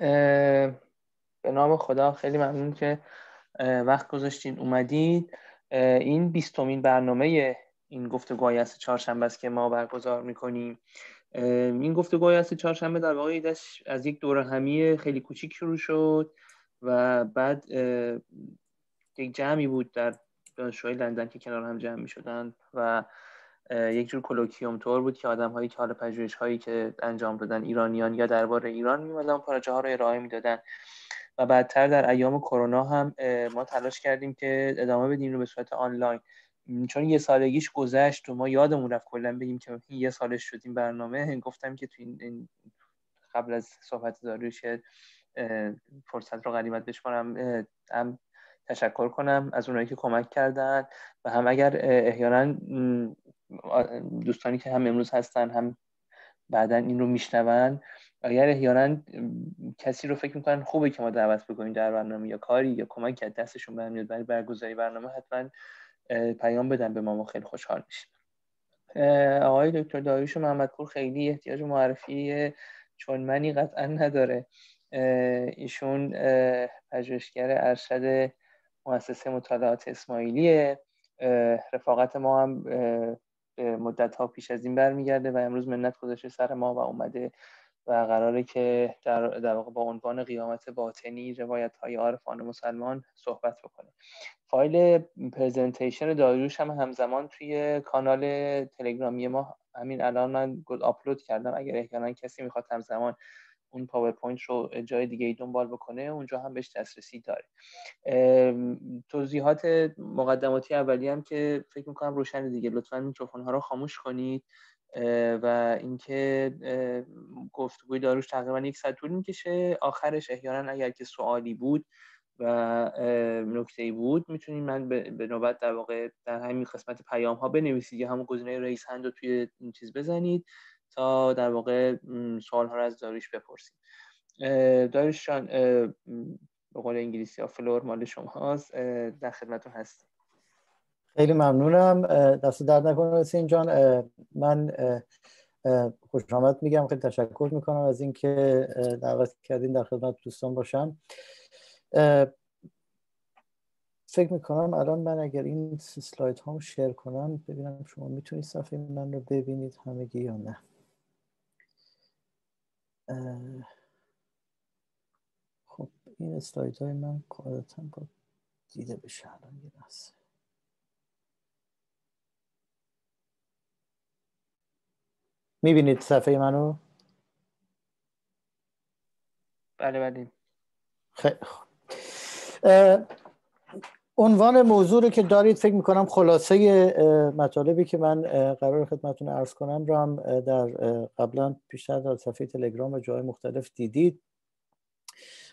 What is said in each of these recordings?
به نام خدا خیلی ممنون که وقت گذاشتین اومدید این بیستمین برنامه این گفتگوهای از چهارشنبه است که ما برگزار میکنیم این گفتگوهای از چهارشنبه در واقع از یک دوره همی خیلی کوچیک شروع شد و بعد یک جمعی بود در دانشگاه لندن که کنار هم جمع می و یک جور کلوکیوم تور بود که آدم هایی که حالا هایی که انجام دادن ایرانیان یا درباره ایران میمدن پراجه ها رو ارائه میدادن و بعدتر در ایام کرونا هم ما تلاش کردیم که ادامه بدیم رو به صورت آنلاین چون یه سالگیش گذشت و ما یادمون رفت کلا بگیم که یه سالش شد این برنامه گفتم که تو این قبل از صحبت داریوش فرصت رو غنیمت بشمارم هم تشکر کنم از اونایی که کمک کردن و هم اگر احیانا دوستانی که هم امروز هستن هم بعدا این رو میشنون اگر احیانا کسی رو فکر میکنن خوبه که ما دعوت بکنیم در برنامه یا کاری یا کمک که دستشون به برای برگزاری برنامه حتما پیام بدن به ما ما خیلی خوشحال میشیم آقای دکتر داریوش محمدپور خیلی احتیاج معرفی چون منی قطعا نداره ایشون پژوهشگر ارشد مؤسسه مطالعات اسماعیلیه رفاقت ما هم مدت ها پیش از این برمیگرده و امروز منت گذاشته سر ما و اومده و قراره که در, در واقع با عنوان قیامت باطنی روایت های عارفان مسلمان صحبت بکنه فایل پرزنتیشن داریوش هم همزمان توی کانال تلگرامی ما همین الان من آپلود کردم اگر احیانا کسی میخواد همزمان اون پاورپوینت رو جای دیگه ای دنبال بکنه اونجا هم بهش دسترسی داره توضیحات مقدماتی اولی هم که فکر میکنم روشن دیگه لطفا میکروفون ها رو خاموش کنید و اینکه گفتگوی داروش تقریبا یک ساعت طول میکشه آخرش احیانا اگر که سوالی بود و نکته ای بود میتونید من به نوبت در واقع در همین قسمت پیام ها بنویسید یا همون گزینه رئیس هند رو توی این چیز بزنید تا در واقع سوال ها رو از داریش بپرسیم داریش جان به قول انگلیسی ها فلور مال شماست در خدمتون هست خیلی ممنونم دست درد نکنه رسین جان من خوش آمد میگم خیلی تشکر میکنم از اینکه دعوت کردین در خدمت دوستان باشم فکر میکنم الان من اگر این سلاید هام شیر کنم ببینم شما میتونید صفحه من رو ببینید همگی یا نه خب این اسلاید های من قاعدتا با دیده بشه الان یه می میبینید صفحه منو بله بله خیلی عنوان رو که دارید فکر میکنم خلاصه مطالبی که من قرار خدمتون ارز کنم رو هم در قبلا بیشتر در صفحه تلگرام و جای مختلف دیدید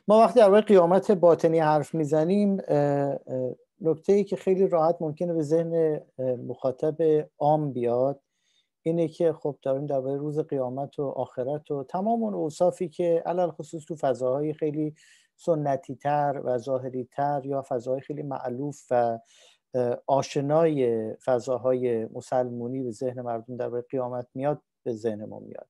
ما وقتی در قیامت باطنی حرف میزنیم نکته ای که خیلی راحت ممکنه به ذهن مخاطب عام بیاد اینه که خب داریم درباره روز قیامت و آخرت و تمام اون اوصافی که علل خصوص تو فضاهای خیلی سنتی تر و ظاهری تر یا فضای خیلی معلوف و آشنای فضاهای مسلمونی به ذهن مردم در باید قیامت میاد به ذهن ما میاد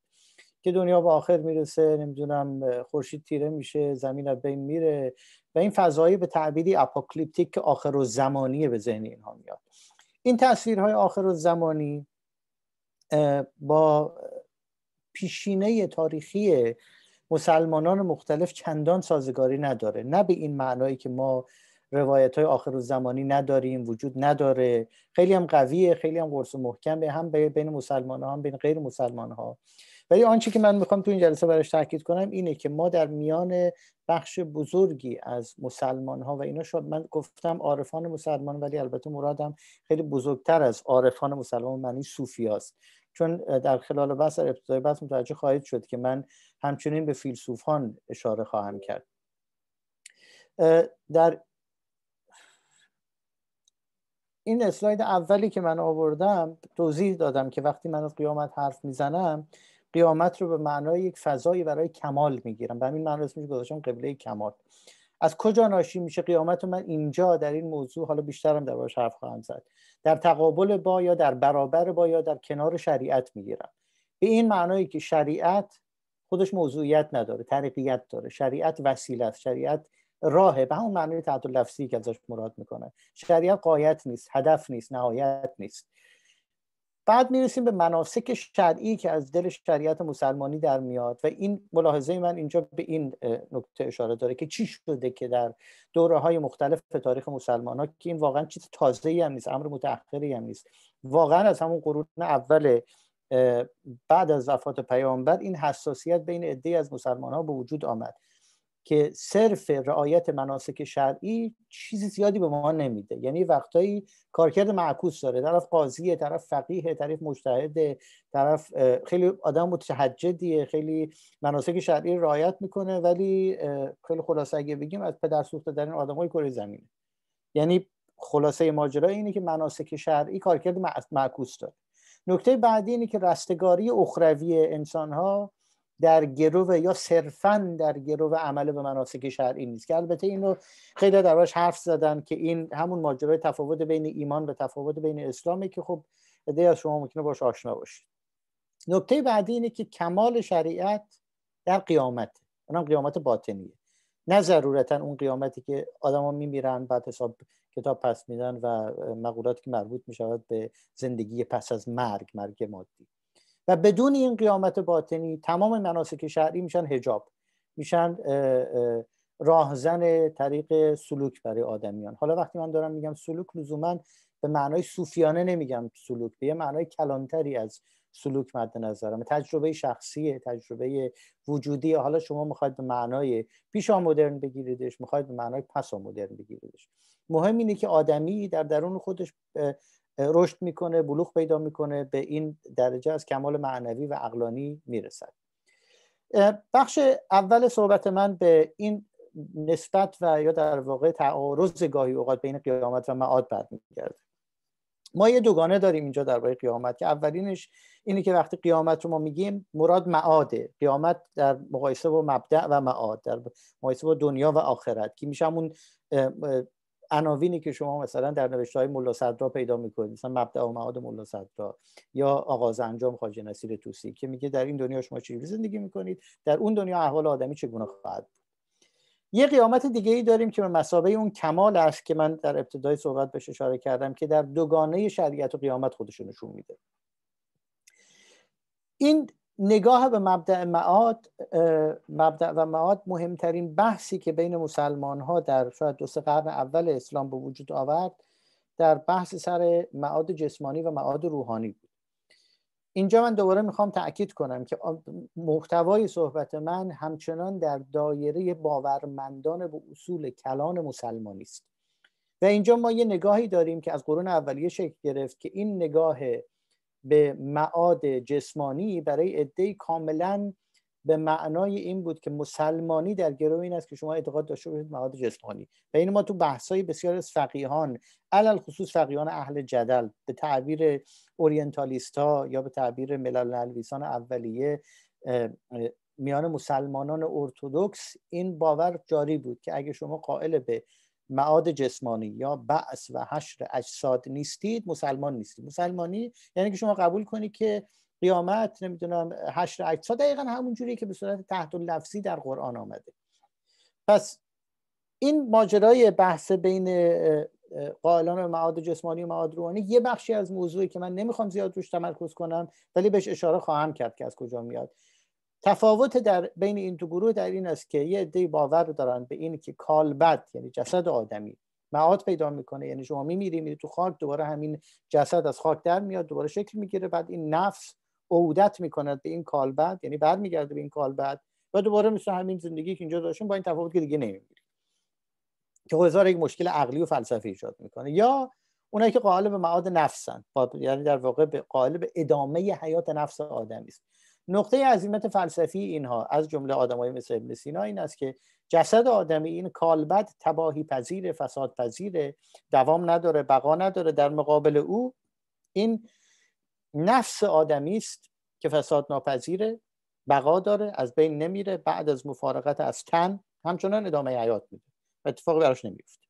که دنیا به آخر میرسه نمیدونم خورشید تیره میشه زمین از بین میره و این فضایی به تعبیری اپوکلیپتیک که آخر و زمانیه به ذهن اینها میاد این تصویرهای آخر و زمانی با پیشینه تاریخی مسلمانان مختلف چندان سازگاری نداره نه به این معنایی که ما روایت های آخر و زمانی نداریم وجود نداره خیلی هم قویه خیلی هم قرص و محکمه هم بین مسلمان ها هم بین غیر مسلمان ها ولی آنچه که من میخوام تو این جلسه براش تاکید کنم اینه که ما در میان بخش بزرگی از مسلمان ها و اینا شد من گفتم عارفان مسلمان ولی البته مرادم خیلی بزرگتر از عارفان مسلمان معنی صوفی چون در خلال بحث در ابتدای بحث متوجه خواهید شد که من همچنین به فیلسوفان اشاره خواهم کرد در این اسلاید اولی که من آوردم توضیح دادم که وقتی من از قیامت حرف میزنم قیامت رو به معنای یک فضایی برای کمال میگیرم به همین معنی اسمش گذاشتم قبله کمال از کجا ناشی میشه قیامت من اینجا در این موضوع حالا بیشترم در باش حرف خواهم زد در تقابل با یا در برابر با یا در کنار شریعت میگیرم به این معنایی که شریعت خودش موضوعیت نداره طریقیت داره شریعت وسیله شریعت راهه به همون معنی تعدل لفظی که ازش مراد میکنه شریعت قایت نیست هدف نیست نهایت نیست بعد میرسیم به مناسک شرعی که از دل شریعت مسلمانی در میاد و این ملاحظه من اینجا به این نکته اشاره داره که چی شده که در دوره های مختلف تاریخ مسلمان ها که این واقعا چیز تازه هم نیست امر متأخری هم نیست واقعا از همون قرون اول بعد از وفات پیامبر این حساسیت بین عده از مسلمان ها به وجود آمد که صرف رعایت مناسک شرعی چیزی زیادی به ما نمیده یعنی وقتایی کارکرد معکوس داره طرف قاضیه طرف فقیه طرف مجتهد طرف خیلی آدم متحجدیه خیلی مناسک شرعی رعایت میکنه ولی خیلی خلاصه اگه بگیم از پدر سوخته در این های کره زمینه یعنی خلاصه ماجرا اینه که مناسک شرعی کارکرد معکوس داره نکته بعدی اینه که رستگاری اخروی انسان ها در گروه یا صرفا در گروه عمل به مناسک شرعی نیست که البته اینو خیلی دربارش حرف زدن که این همون ماجرای تفاوت بین ایمان و تفاوت بین اسلامی که خب ایده از شما ممکنه باش آشنا باشید نکته بعدی اینه که کمال شریعت در قیامت اونم قیامت باطنیه نه ضرورتا اون قیامتی که آدما میمیرن بعد حساب کتاب پس میدن و مقولاتی که مربوط میشود به زندگی پس از مرگ مرگ مادی و بدون این قیامت باطنی تمام مناسک شهری میشن هجاب میشن راهزن طریق سلوک برای آدمیان حالا وقتی من دارم میگم سلوک لزوما به معنای صوفیانه نمیگم سلوک به یه معنای کلانتری از سلوک مد نظرم تجربه شخصی تجربه وجودی حالا شما میخواید به معنای پیشا مدرن بگیریدش میخواید به معنای پسا مدرن بگیریدش مهم اینه که آدمی در درون خودش رشد میکنه بلوغ پیدا میکنه به این درجه از کمال معنوی و عقلانی میرسد بخش اول صحبت من به این نسبت و یا در واقع تعارض گاهی اوقات بین قیامت و معاد برمیگرده ما یه دوگانه داریم اینجا درباره قیامت که اولینش اینه که وقتی قیامت رو ما میگیم مراد معاده قیامت در مقایسه با مبدع و معاد در مقایسه با دنیا و آخرت که میشه همون عناوینی که شما مثلا در نوشته های ملا صدرا پیدا میکنید مثلا مبدع و معاد ملا صدرا یا آغاز انجام خواجه نصیر توسی که میگه در این دنیا شما چجوری زندگی میکنید در اون دنیا احوال آدمی چگونه خواهد بود یه قیامت دیگه ای داریم که به مسابقه اون کمال است که من در ابتدای صحبت بهش اشاره کردم که در دوگانه شریعت و قیامت خودشونشون نشون میده این نگاه به مبدع معاد مبدع و معاد مهمترین بحثی که بین مسلمان ها در شاید دو سه قرن اول اسلام به وجود آورد در بحث سر معاد جسمانی و معاد روحانی بود اینجا من دوباره میخوام تاکید کنم که محتوای صحبت من همچنان در دایره باورمندان به اصول کلان مسلمانی است و اینجا ما یه نگاهی داریم که از قرون اولیه شکل گرفت که این نگاه به معاد جسمانی برای عده کاملا به معنای این بود که مسلمانی در گروه این است که شما اعتقاد داشته باشید معاد جسمانی و این ما تو بحث‌های بسیار از فقیهان علل خصوص فقیهان اهل جدل به تعبیر اورینتالیست ها یا به تعبیر ملل نلویسان اولیه میان مسلمانان ارتودکس این باور جاری بود که اگه شما قائل به معاد جسمانی یا بعث و حشر اجساد نیستید مسلمان نیستید مسلمانی یعنی که شما قبول کنید که قیامت نمیدونم حشر اجساد دقیقا همون جوری که به صورت تحت لفظی در قرآن آمده پس این ماجرای بحث بین قائلان معاد جسمانی و معاد روحانی یه بخشی از موضوعی که من نمیخوام زیاد روش تمرکز کنم ولی بهش اشاره خواهم کرد که از کجا میاد تفاوت در بین این دو گروه در این است که یه عده باور دارن به این که کالبد یعنی جسد آدمی معاد پیدا میکنه یعنی شما میمیری میری تو خاک دوباره همین جسد از خاک در میاد دوباره شکل میگیره بعد این نفس عودت میکند به این کالبد یعنی بعد میگرده به این کالبد و دوباره مثل همین زندگی که اینجا داشتیم با این تفاوت که دیگه نمیمیری که خب هزار یک مشکل عقلی و فلسفی ایجاد میکنه یا اونایی که قائل به معاد نفسن یعنی در واقع به قائل به ادامه حیات نفس آدمی است نقطه عظیمت فلسفی اینها از جمله آدمای مثل ابن سینا این است که جسد آدمی این کالبد تباهی پذیر فساد پذیر دوام نداره بقا نداره در مقابل او این نفس آدمی است که فساد ناپذیره بقا داره از بین نمیره بعد از مفارقت از تن همچنان ادامه حیات میده اتفاقی براش نمیفته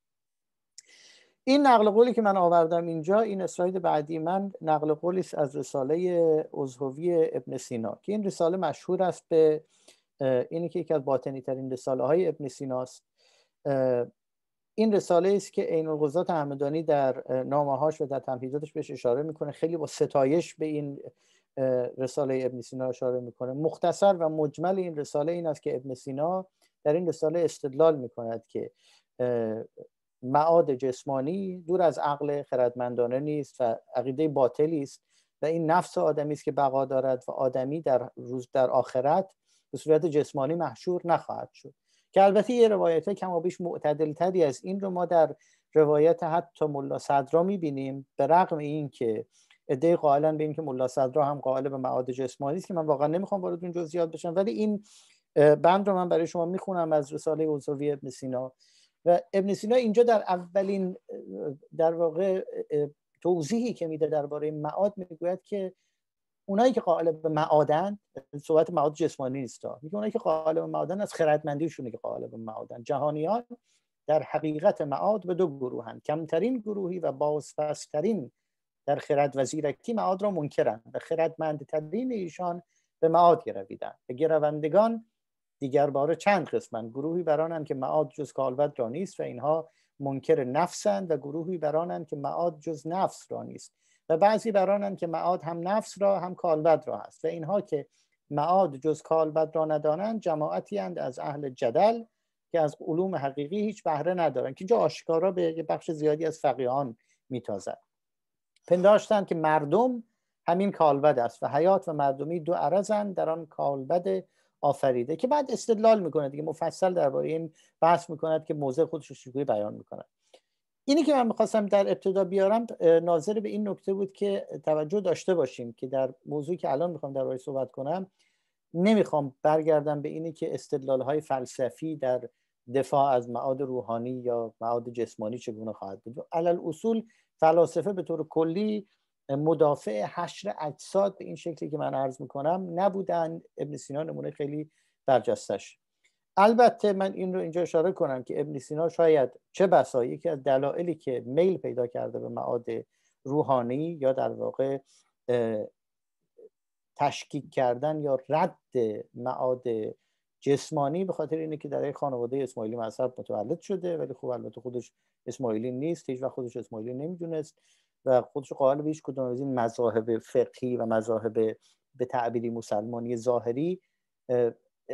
این نقل قولی که من آوردم اینجا این اسلاید بعدی من نقل قولی از رساله عضوی ابن سینا که این رساله مشهور است به اینی که یکی از باطنی ترین رساله های ابن است. این رساله است که عین القضات همدانی در نامه هاش و در تمهیداتش بهش اشاره میکنه خیلی با ستایش به این رساله ابن سینا اشاره میکنه مختصر و مجمل این رساله این است که ابن سینا در این رساله استدلال میکند که معاد جسمانی دور از عقل خردمندانه نیست و عقیده باطلی است و این نفس آدمی است که بقا دارد و آدمی در روز در آخرت به صورت جسمانی محشور نخواهد شد که البته یه روایت کمابیش معتدل تری از این رو ما در روایت حتی ملا صدرا میبینیم به رغم این که ایده قائلا به که ملا صدرا هم قائل به معاد جسمانی است که من واقعا نمیخوام وارد اون جزئیات بشم ولی این بند رو من برای شما میخونم از رساله عضوی ابن سینا و ابن سینا اینجا در اولین در واقع توضیحی که میده درباره معاد میگوید که اونایی که قائل به معادن صحبت معاد جسمانی نیست میگه اونایی که قائل به معادن از خردمندیشونه که قائل به معادن جهانیان در حقیقت معاد به دو گروهند کمترین گروهی و بازپسترین در خرد و زیرکی معاد را منکرند و خردمندترین ایشان به معاد گرویدند و گروندگان دیگر باره چند قسمند گروهی برانند که معاد جز کالبد را نیست و اینها منکر نفسند و گروهی برانند که معاد جز نفس را نیست و بعضی برانند که معاد هم نفس را هم کالبد را هست و اینها که معاد جز کالبد را ندانند جماعتی اند از اهل جدل که از علوم حقیقی هیچ بهره ندارند که اینجا آشکارا به بخش زیادی از فقیهان میتازد پنداشتند که مردم همین کالبد است و حیات و مردمی دو عرضند در آن کالبد آفریده که بعد استدلال میکنه دیگه مفصل درباره این بحث میکند که موضع خودش رو شکوی بیان میکنه اینی که من میخواستم در ابتدا بیارم ناظر به این نکته بود که توجه داشته باشیم که در موضوعی که الان میخوام درباره صحبت کنم نمیخوام برگردم به اینی که استدلال های فلسفی در دفاع از معاد روحانی یا معاد جسمانی چگونه خواهد بود علل اصول فلاسفه به طور کلی مدافع حشر اجساد به این شکلی که من عرض میکنم نبودن ابن سینا نمونه خیلی برجستش البته من این رو اینجا اشاره کنم که ابن سینا شاید چه بسا یکی از دلایلی که میل پیدا کرده به معاد روحانی یا در واقع تشکیک کردن یا رد معاد جسمانی به خاطر اینه که در یک خانواده اسماعیلی مذهب متولد شده ولی خب البته خودش اسماعیلی نیست هیچ وقت خودش اسماعیلی نمیدونست و خودش قائل به هیچ کدوم از این مذاهب فقهی و مذاهب به تعبیری مسلمانی ظاهری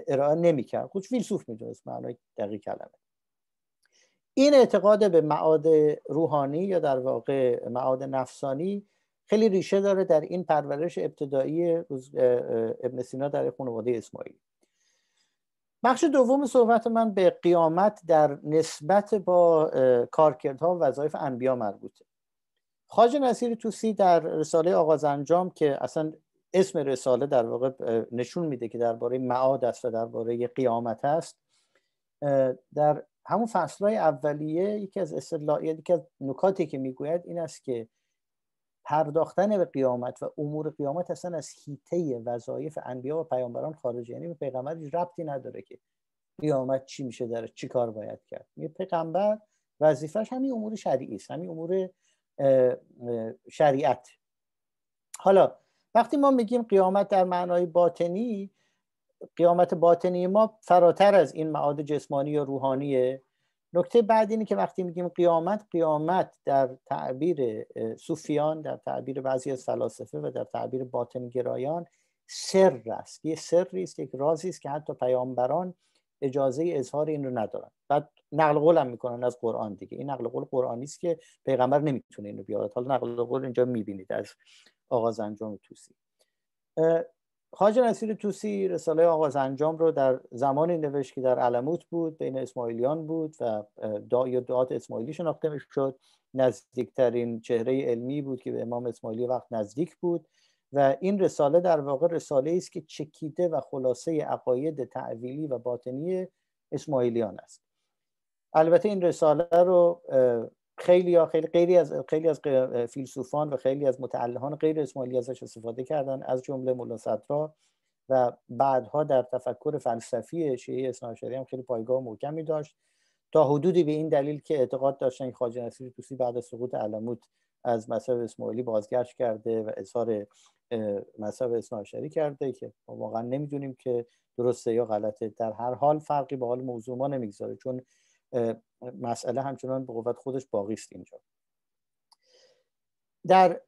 ارائه نمیکرد خودش فیلسوف میدونست معنای دقیق کلمه این اعتقاد به معاد روحانی یا در واقع معاد نفسانی خیلی ریشه داره در این پرورش ابتدایی ابن سینا در خانواده اسماعیل بخش دوم صحبت من به قیامت در نسبت با کارکردها و وظایف انبیا مربوطه خاج نصیر توسی در رساله آغاز انجام که اصلا اسم رساله در واقع نشون میده که درباره معاد است و درباره قیامت است در همون فصلهای اولیه یکی از اصطلاحات یکی از نکاتی که میگوید این است که پرداختن به قیامت و امور قیامت اصلا از هیته وظایف انبیا و پیامبران خارج یعنی به پیغمبر ربطی نداره که قیامت چی میشه داره چی کار باید کرد یه پیغمبر وظیفش همین امور شرعی است همین امور شریعت حالا وقتی ما میگیم قیامت در معنای باطنی قیامت باطنی ما فراتر از این معاد جسمانی یا روحانیه نکته بعد اینه که وقتی میگیم قیامت قیامت در تعبیر صوفیان در تعبیر بعضی از فلاسفه و در تعبیر باطنگرایان سر است یه سری است یک رازی است که حتی پیامبران اجازه اظهار این رو ندارن بعد نقل هم میکنن از قرآن دیگه این نقل قول قرآنی است که پیغمبر نمیتونه اینو بیاره. حالا نقل قول اینجا میبینید از آغاز انجام توسی حاج نصیر توسی رساله آغاز انجام رو در زمانی نوشت که در علموت بود بین اسماعیلیان بود و دعای دعات اسماعیلی شناخته میشد نزدیکترین چهره علمی بود که به امام اسماعیلی وقت نزدیک بود و این رساله در واقع رساله ای است که چکیده و خلاصه عقاید تعویلی و باطنی اسماعیلیان است البته این رساله رو خیلی خیلی از خیلی از فیلسوفان و خیلی از متعلهان غیر اسماعیلی ازش استفاده کردن از جمله مولا صدرا و بعدها در تفکر فلسفی شیعه اسماعیلی هم خیلی پایگاه محکمی داشت تا حدودی به این دلیل که اعتقاد داشتن که خواجه نصیر طوسی بعد از سقوط علموت از مذهب اسماعیلی بازگشت کرده و اظهار مذهب اسماعیلی کرده که ما واقعا نمیدونیم که درسته یا غلطه در هر حال فرقی به حال موضوع ما نمیگذاره چون مسئله همچنان به قوت خودش باقی است اینجا در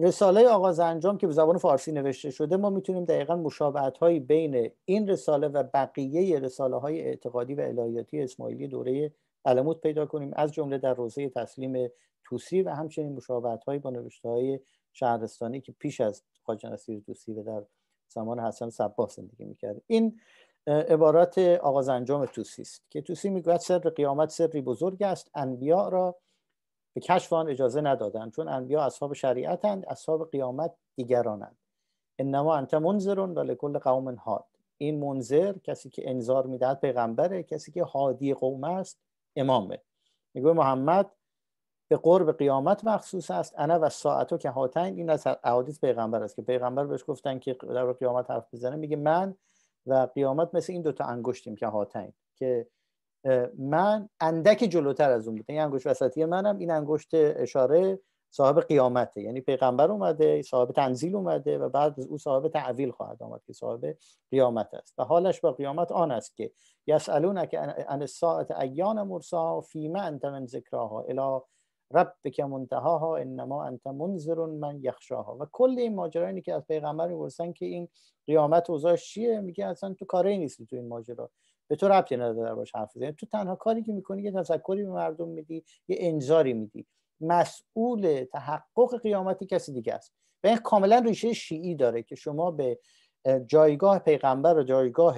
رساله آغاز انجام که به زبان فارسی نوشته شده ما میتونیم دقیقا مشابهت هایی بین این رساله و بقیه رساله های اعتقادی و الهیاتی اسماعیلی دوره علموت پیدا کنیم از جمله در روزه تسلیم توسی و همچنین مشابهت با نوشته های شهرستانی که پیش از خواجه نصیر توسی و در زمان حسن سباه زندگی میکرد این عبارات آغاز انجام توسی است که توسی میگوید سر قیامت سری بزرگ است انبیا را به کشف اجازه ندادند چون انبیا اصحاب شریعتند اصحاب قیامت دیگرانند انما انت منذر و لکل قوم هاد این منظر کسی که انذار میدهد پیغمبره کسی که هادی قوم است امامه میگوی محمد به قرب قیامت مخصوص است انا و ساعتو که هاتین این از احادیث پیغمبر است که پیغمبر بهش گفتن که در قیامت حرف بزنه میگه من و قیامت مثل این دوتا انگشتیم که هاتین که من اندک جلوتر از اون بود. این یعنی انگشت وسطی منم این انگشت اشاره صاحب قیامته یعنی پیغمبر اومده صاحب تنزیل اومده و بعد او صاحب تعویل خواهد آمد که صاحب قیامت است و حالش با قیامت آن است که که ان ساعت ایان مرسا فیما انت من ذکراها الی ربک منتهاها انما انت منذر من یخشاها و کل این ماجرا که از پیغمبر میپرسن که این قیامت اوضاعش چیه میگه اصلا تو کاری نیستی تو این ماجرا به تو ربطی نداره باش حرف تو تنها کاری که میکنی یه تذکری به مردم میدی یه انذاری میدی مسئول تحقق قیامت کسی دیگه است و این کاملا ریشه شیعی داره که شما به جایگاه پیغمبر و جایگاه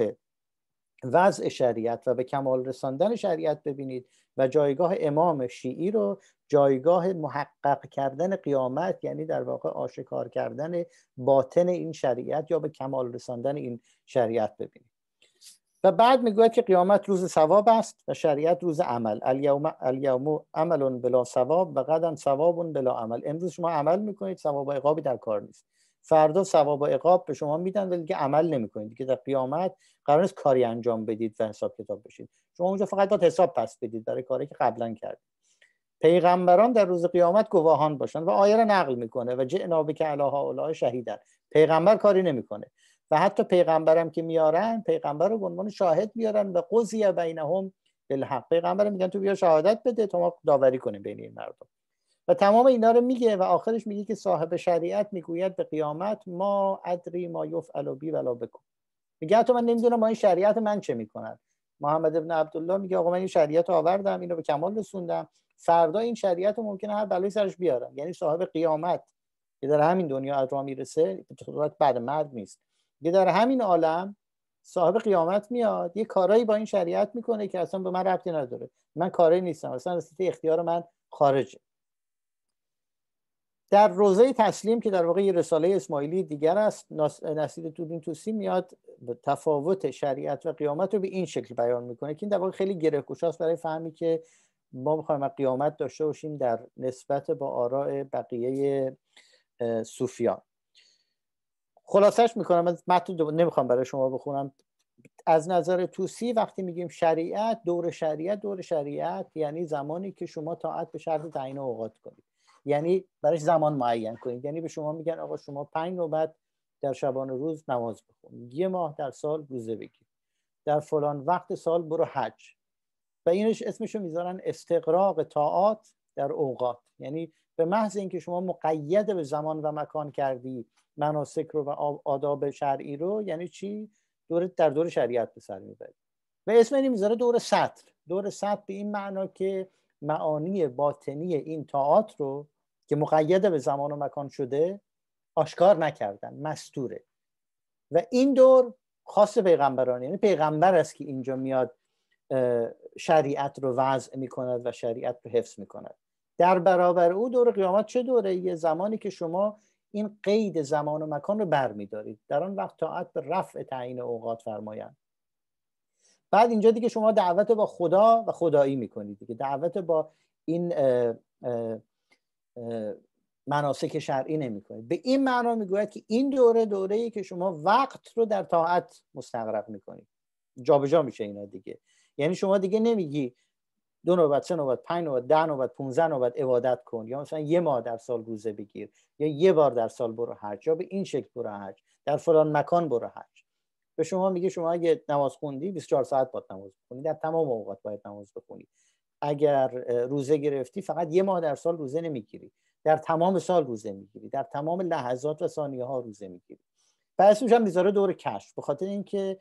وضع شریعت و به کمال رساندن شریعت ببینید و جایگاه امام شیعی رو جایگاه محقق کردن قیامت یعنی در واقع آشکار کردن باطن این شریعت یا به کمال رساندن این شریعت ببینید و بعد میگوید که قیامت روز ثواب است و شریعت روز عمل الیوم الیوم عمل بلا ثواب و غدا ثواب بلا عمل امروز شما عمل میکنید ثواب و عقابی در کار نیست فردا ثواب و عقاب به شما میدن ولی که عمل نمیکنید که در قیامت قرار نیست کاری انجام بدید و حساب کتاب بشید شما اونجا فقط باید حساب پس بدید برای کاری که قبلا کردید پیغمبران در روز قیامت گواهان باشند و آیه را نقل میکنه و جئنا که علی شهید شهیدن پیغمبر کاری نمیکنه و حتی پیغمبرم که میارن پیغمبر رو به عنوان شاهد میارن و قضیه بینهم بالحق پیغمبر میگن تو بیا شهادت بده تا ما داوری کنیم بین این مردم و تمام اینا رو میگه و آخرش میگه که صاحب شریعت میگوید به قیامت ما ادری ما یفعل بی ولا بکن میگه تو من نمیدونم ما این شریعت من چه میکنن محمد ابن عبدالله میگه آقا من این شریعت رو آوردم اینو به کمال رسوندم فردا این شریعت رو ممکنه هر بلایی سرش بیارم یعنی صاحب قیامت که در همین دنیا از میرسه به بعد مرد نیست که در همین عالم صاحب قیامت میاد یه کارایی با این شریعت میکنه که اصلا به من ربطی نداره من کاری نیستم اصلا رسیده اختیار من خارجه در روزه تسلیم که در واقع یه رساله اسماعیلی دیگر است نصیر تودین توسی میاد تفاوت شریعت و قیامت رو به این شکل بیان میکنه که این در واقع خیلی گره است برای فهمی که ما میخوایم قیامت داشته باشیم در نسبت با آراء بقیه صوفیان خلاصش میکنم از متن نمیخوام برای شما بخونم از نظر توسی وقتی میگیم شریعت دور شریعت دور شریعت یعنی زمانی که شما طاعت به شرط تعیین اوقات کنید یعنی برای زمان معین کنید یعنی به شما میگن آقا شما پنج بعد در شبان روز نماز بخونید یه ماه در سال روزه بگیر در فلان وقت سال برو حج و اینش اسمشو میذارن استقراق طاعات در اوقات یعنی به محض اینکه شما مقید به زمان و مکان کردی مناسک رو و آداب شرعی رو یعنی چی دور در دور شریعت به سر میبره و اسم اینی میذاره دور سطر دور سطر به این معنا که معانی باطنی این تاعت رو که مقید به زمان و مکان شده آشکار نکردن مستوره و این دور خاص پیغمبران یعنی پیغمبر است که اینجا میاد شریعت رو وضع میکند و شریعت رو حفظ میکند. در برابر او دور قیامت چه دوره یه زمانی که شما این قید زمان و مکان رو برمیدارید در آن وقت طاعت به رفع تعیین اوقات فرمایند بعد اینجا دیگه شما دعوت با خدا و خدایی میکنید دیگه دعوت با این اه اه اه مناسک شرعی به این معنا میگوید که این دوره دوره ای که شما وقت رو در طاعت مستغرق میکنید جابجا میشه اینا دیگه یعنی شما دیگه نمیگی دو نوبت سه نوبت پنج نوبت ده نوبت 15 نوبت عبادت کن یا مثلا یه ماه در سال روزه بگیر یا یه بار در سال برو حج یا به این شکل برو حج در فلان مکان برو حج به شما میگه شما اگه نماز خوندی 24 ساعت باید نماز بخونی در تمام اوقات باید نماز بخونی اگر روزه گرفتی فقط یه ماه در سال روزه نمیگیری در تمام سال روزه میگیری در تمام لحظات و ثانیه ها روزه میگیری پس میذاره دور کشف به خاطر اینکه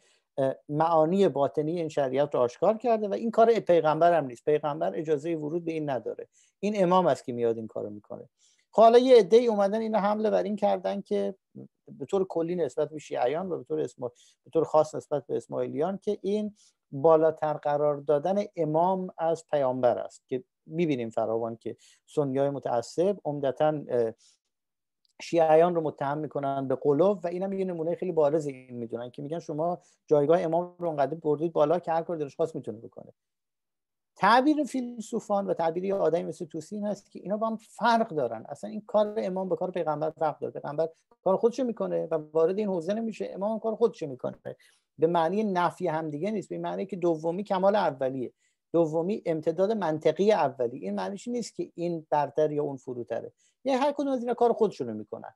معانی باطنی این شریعت رو آشکار کرده و این کار پیغمبر هم نیست پیغمبر اجازه ورود به این نداره این امام است که میاد این کارو میکنه خب حالا یه عده‌ای اومدن اینو حمله بر این کردن که به طور کلی نسبت به شیعیان و به طور به طور خاص نسبت به اسماعیلیان که این بالاتر قرار دادن امام از پیامبر است که میبینیم فراوان که سنیای متعصب عمدتا شیعیان رو متهم میکنن به قلوب و اینم یه نمونه خیلی بارز این میدونن که میگن شما جایگاه امام رو انقدر بردید بالا که هر کار دلش خاص میتونه بکنه تعبیر فیلسوفان و تعبیر یه آدمی مثل توسی هست که اینا با هم فرق دارن اصلا این کار امام به کار پیغمبر فرق داره پیغمبر کار خودشو میکنه و وارد این حوزه نمیشه امام کار خودشو میکنه به معنی نفی دیگه نیست به معنی که دومی کمال اولیه دومی امتداد منطقی اولی این معنیش نیست که این برتر یا اون فروتره یه یعنی هر کدوم از اینا کار خودشونو میکنن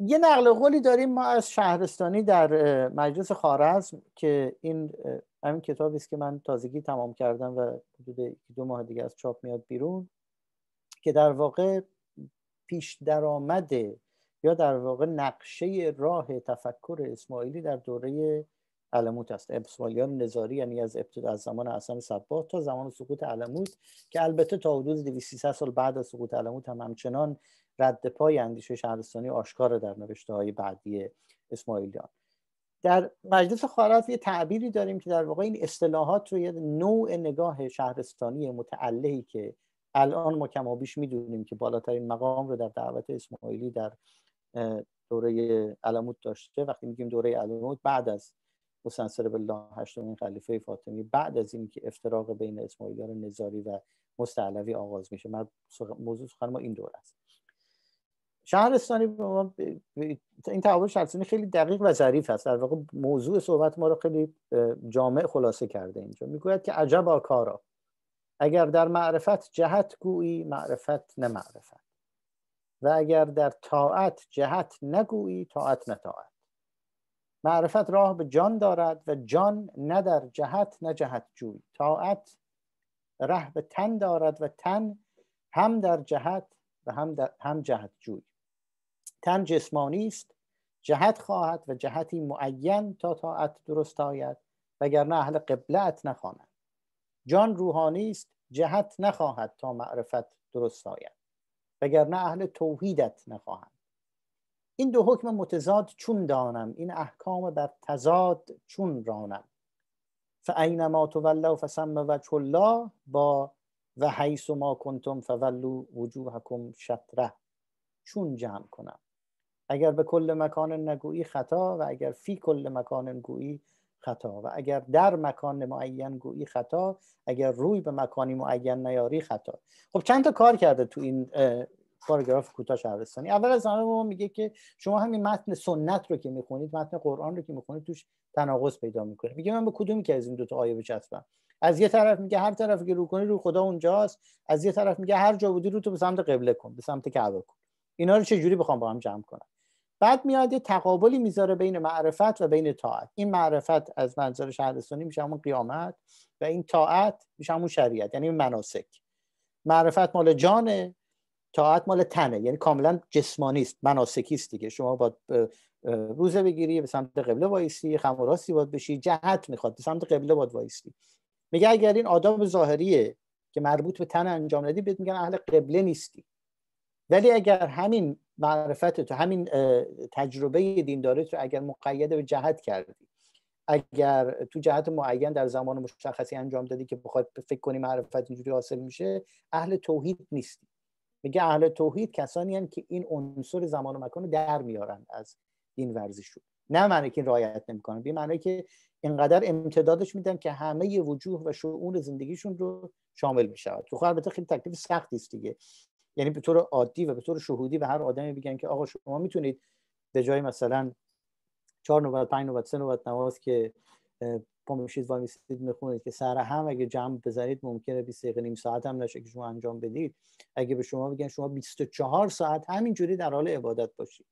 یه نقل قولی داریم ما از شهرستانی در مجلس خارزم که این همین کتابی است که من تازگی تمام کردم و حدود دو ماه دیگه از چاپ میاد بیرون که در واقع پیش درآمد یا در واقع نقشه راه تفکر اسماعیلی در دوره علموت است ابسوالیان نظاری یعنی از ابتدا از زمان حسن صبا تا زمان سقوط علموت که البته تا حدود 200 سال بعد از سقوط علموت هم همچنان رد پای اندیشه شهرستانی آشکار در نوشته های بعدی اسماعیلیان در مجلس خارف یه تعبیری داریم که در واقع این اصطلاحات رو یه نوع نگاه شهرستانی متعلهی که الان ما بیش میدونیم که بالاترین مقام رو در دعوت اسماعیلی در دوره علموت داشته وقتی میگیم دوره علموت بعد از حسن سر بالله هشتمین خلیفه فاطمی بعد از این که افتراق بین اسماعیلیان نظاری و مستعلوی آغاز میشه موضوع سخن ما این دور است شهرستانی ما این تعابل شهرستانی خیلی دقیق و ظریف است در واقع موضوع صحبت ما رو خیلی جامع خلاصه کرده اینجا میگوید که عجب آکارا اگر در معرفت جهت گویی معرفت نه معرفت و اگر در طاعت جهت نگویی طاعت نه معرفت راه به جان دارد و جان نه در جهت نه جهت جوی طاعت ره به تن دارد و تن هم در جهت و هم, هم جهت جوی تن جسمانی است جهت خواهد و جهتی معین تا طاعت درست آید وگرنه اهل قبلت نخواند جان روحانی است جهت نخواهد تا معرفت درست آید وگرنه اهل توحیدت نخواهند این دو حکم متضاد چون دانم این احکام بر تضاد چون رانم فاینما تولوا فسم و الله با و حیث ما کنتم فولو وجوهکم شطره چون جمع کنم اگر به کل مکان نگویی خطا و اگر فی کل مکان گویی خطا و اگر در مکان معین گویی خطا اگر روی به مکانی معین نیاری خطا خب چند تا کار کرده تو این پاراگراف کوتاه شهرستانی اول از همه ما میگه که شما همین متن سنت رو که میخونید متن قرآن رو که میخونید توش تناقض پیدا میکنه میگه من به کدومی که از این دوتا آیه بچسبم از یه طرف میگه هر طرف که رو کنی رو خدا اونجاست از یه طرف میگه هر جا بودی رو تو به سمت قبله کن به سمت کعبه کن اینا رو چه جوری بخوام با هم جمع کنم بعد میاد یه تقابلی میذاره بین معرفت و بین طاعت این معرفت از منظر شهرستانی میشه همون قیامت و این طاعت میشه همون شریعت یعنی مناسک معرفت مال جانه طاعت مال تنه یعنی کاملا جسمانی است مناسکی است دیگه شما با روزه بگیری به سمت قبله وایسی خموراستی و بشی جهت میخواد به سمت قبله باید وایسی میگه اگر این آداب ظاهریه که مربوط به تن انجام ندی بهت میگن اهل قبله نیستی ولی اگر همین معرفت تو همین تجربه داره تو اگر مقید به جهت کردی اگر تو جهت معین در زمان مشخصی انجام دادی که بخواد فکر کنی معرفت اینجوری حاصل میشه اهل توحید نیستی میگه اهل توحید کسانی هن که این عنصر زمان و مکان رو در میارن از این شد نه معنی که رعایت نمیکنن به معنی که اینقدر امتدادش میدن که همه وجوه و شعون زندگیشون رو شامل میشود تو خب البته خیلی تکلیف سختیست دیگه یعنی به طور عادی و به طور شهودی به هر آدمی بگن که آقا شما میتونید به جای مثلا چهار نوبت 5 نوبت سه نوبت نواز که پا میشید و میسید میخونید که سر هم اگه جمع بزنید ممکنه 20 دقیقه نیم ساعت هم نشه که شما انجام بدید اگه به شما بگن شما 24 ساعت همینجوری در حال عبادت باشید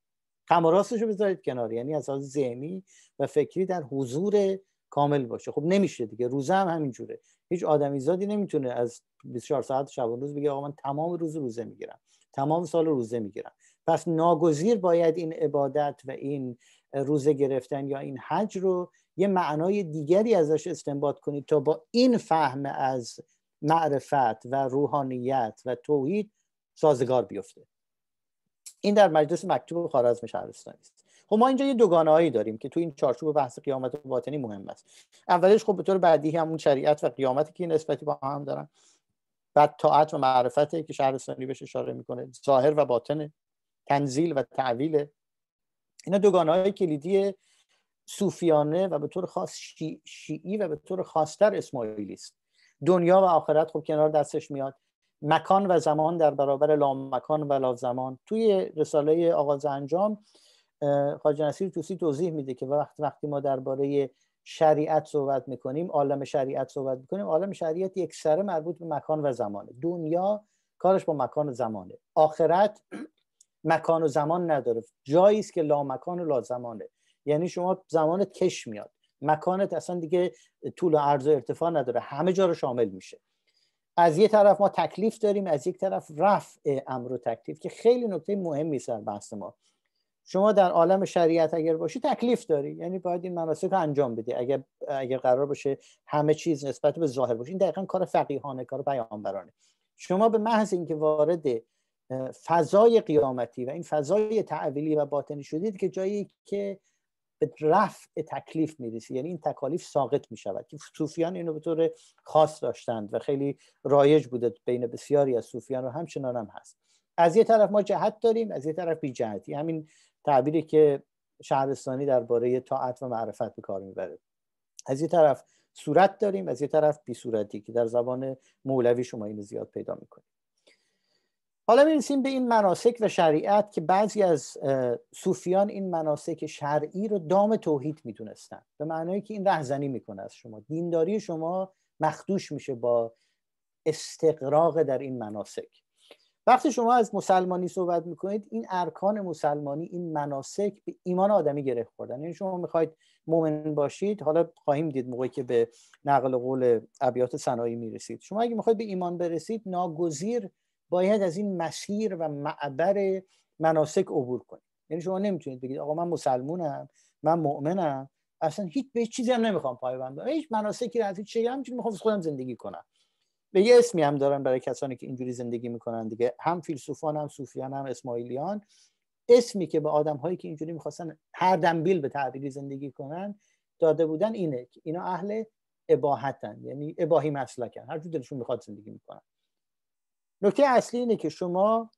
کم رو بذارید کنار یعنی از لحاظ ذهنی و فکری در حضور کامل باشه خب نمیشه دیگه روزه هم همینجوره هیچ آدمی زادی نمیتونه از 24 ساعت و روز بگه آقا من تمام روز روزه میگیرم تمام سال روزه میگیرم پس ناگزیر باید این عبادت و این روزه گرفتن یا این حج رو یه معنای دیگری ازش استنباط کنید تا با این فهم از معرفت و روحانیت و توحید سازگار بیفته این در مجلس مکتوب خارزم شهرستانی است خب ما اینجا یه هایی داریم که تو این چارچوب بحث قیامت باطنی مهم است اولش خب به طور بعدی همون شریعت و قیامتی که نسبتی با هم دارن بعد طاعت و معرفته که شهرستانی بهش اشاره میکنه ظاهر و باطن تنزیل و تعویل اینا های کلیدی صوفیانه و به طور خاص شیعی و به طور خاصتر اسماعیلی است دنیا و آخرت خب کنار دستش میاد مکان و زمان در برابر مکان و زمان توی رساله آغاز انجام خواجه نصیر توسی توضیح میده که وقت وقتی ما درباره شریعت صحبت میکنیم عالم شریعت صحبت میکنیم عالم شریعت یک سره مربوط به مکان و زمانه دنیا کارش با مکان و زمانه آخرت مکان و زمان نداره جایی است که مکان و زمانه یعنی شما زمانت کش میاد مکانت اصلا دیگه طول و عرض و ارتفاع نداره همه جا رو شامل میشه از یه طرف ما تکلیف داریم از یک طرف رفع امر و تکلیف که خیلی نکته مهمی سر بحث ما شما در عالم شریعت اگر باشی تکلیف داری یعنی باید این مناسک رو انجام بدی اگر اگر قرار باشه همه چیز نسبت به ظاهر باشه این دقیقا کار فقیهانه کار بیانبرانه. شما به محض اینکه وارد فضای قیامتی و این فضای تعویلی و باطنی شدید که جایی که به رفع تکلیف میرسه یعنی این تکالیف ساقط میشود که صوفیان اینو به طور خاص داشتند و خیلی رایج بوده بین بسیاری از صوفیان و همچنان هم هست از یه طرف ما جهت داریم از یه طرف بی جهتی همین تعبیری که شهرستانی درباره طاعت و معرفت به کار میبره از یه طرف صورت داریم از یه طرف بی صورتی که در زبان مولوی شما اینو زیاد پیدا میکنید حالا میرسیم به این مناسک و شریعت که بعضی از صوفیان این مناسک شرعی رو دام توحید میتونستن. به معنایی که این رهزنی میکنه از شما دینداری شما مخدوش میشه با استقراق در این مناسک وقتی شما از مسلمانی صحبت میکنید این ارکان مسلمانی این مناسک به ایمان آدمی گره خوردن یعنی شما میخواید مؤمن باشید حالا خواهیم دید موقعی که به نقل قول ابیات صنایی میرسید شما اگه میخواید به ایمان برسید ناگزیر باید از این مسیر و معبر مناسک عبور کنید یعنی شما نمیتونید بگید آقا من مسلمونم من مؤمنم اصلا هیچ به چیزی هم نمیخوام پایبند هیچ مناسکی از هیچ چیزی همچین میخوام خودم زندگی کنم به یه اسمی هم دارم برای کسانی که اینجوری زندگی میکنن دیگه هم فیلسوفان هم صوفیان هم اسماعیلیان اسمی که به آدم هایی که اینجوری میخواستن هر دنبیل به تعبیری زندگی کنن داده بودن اینه که اینا اهل اباحتن یعنی اباهی مسلکن هر دلشون میخواد زندگی میکنن نکته اصلی اینه که شما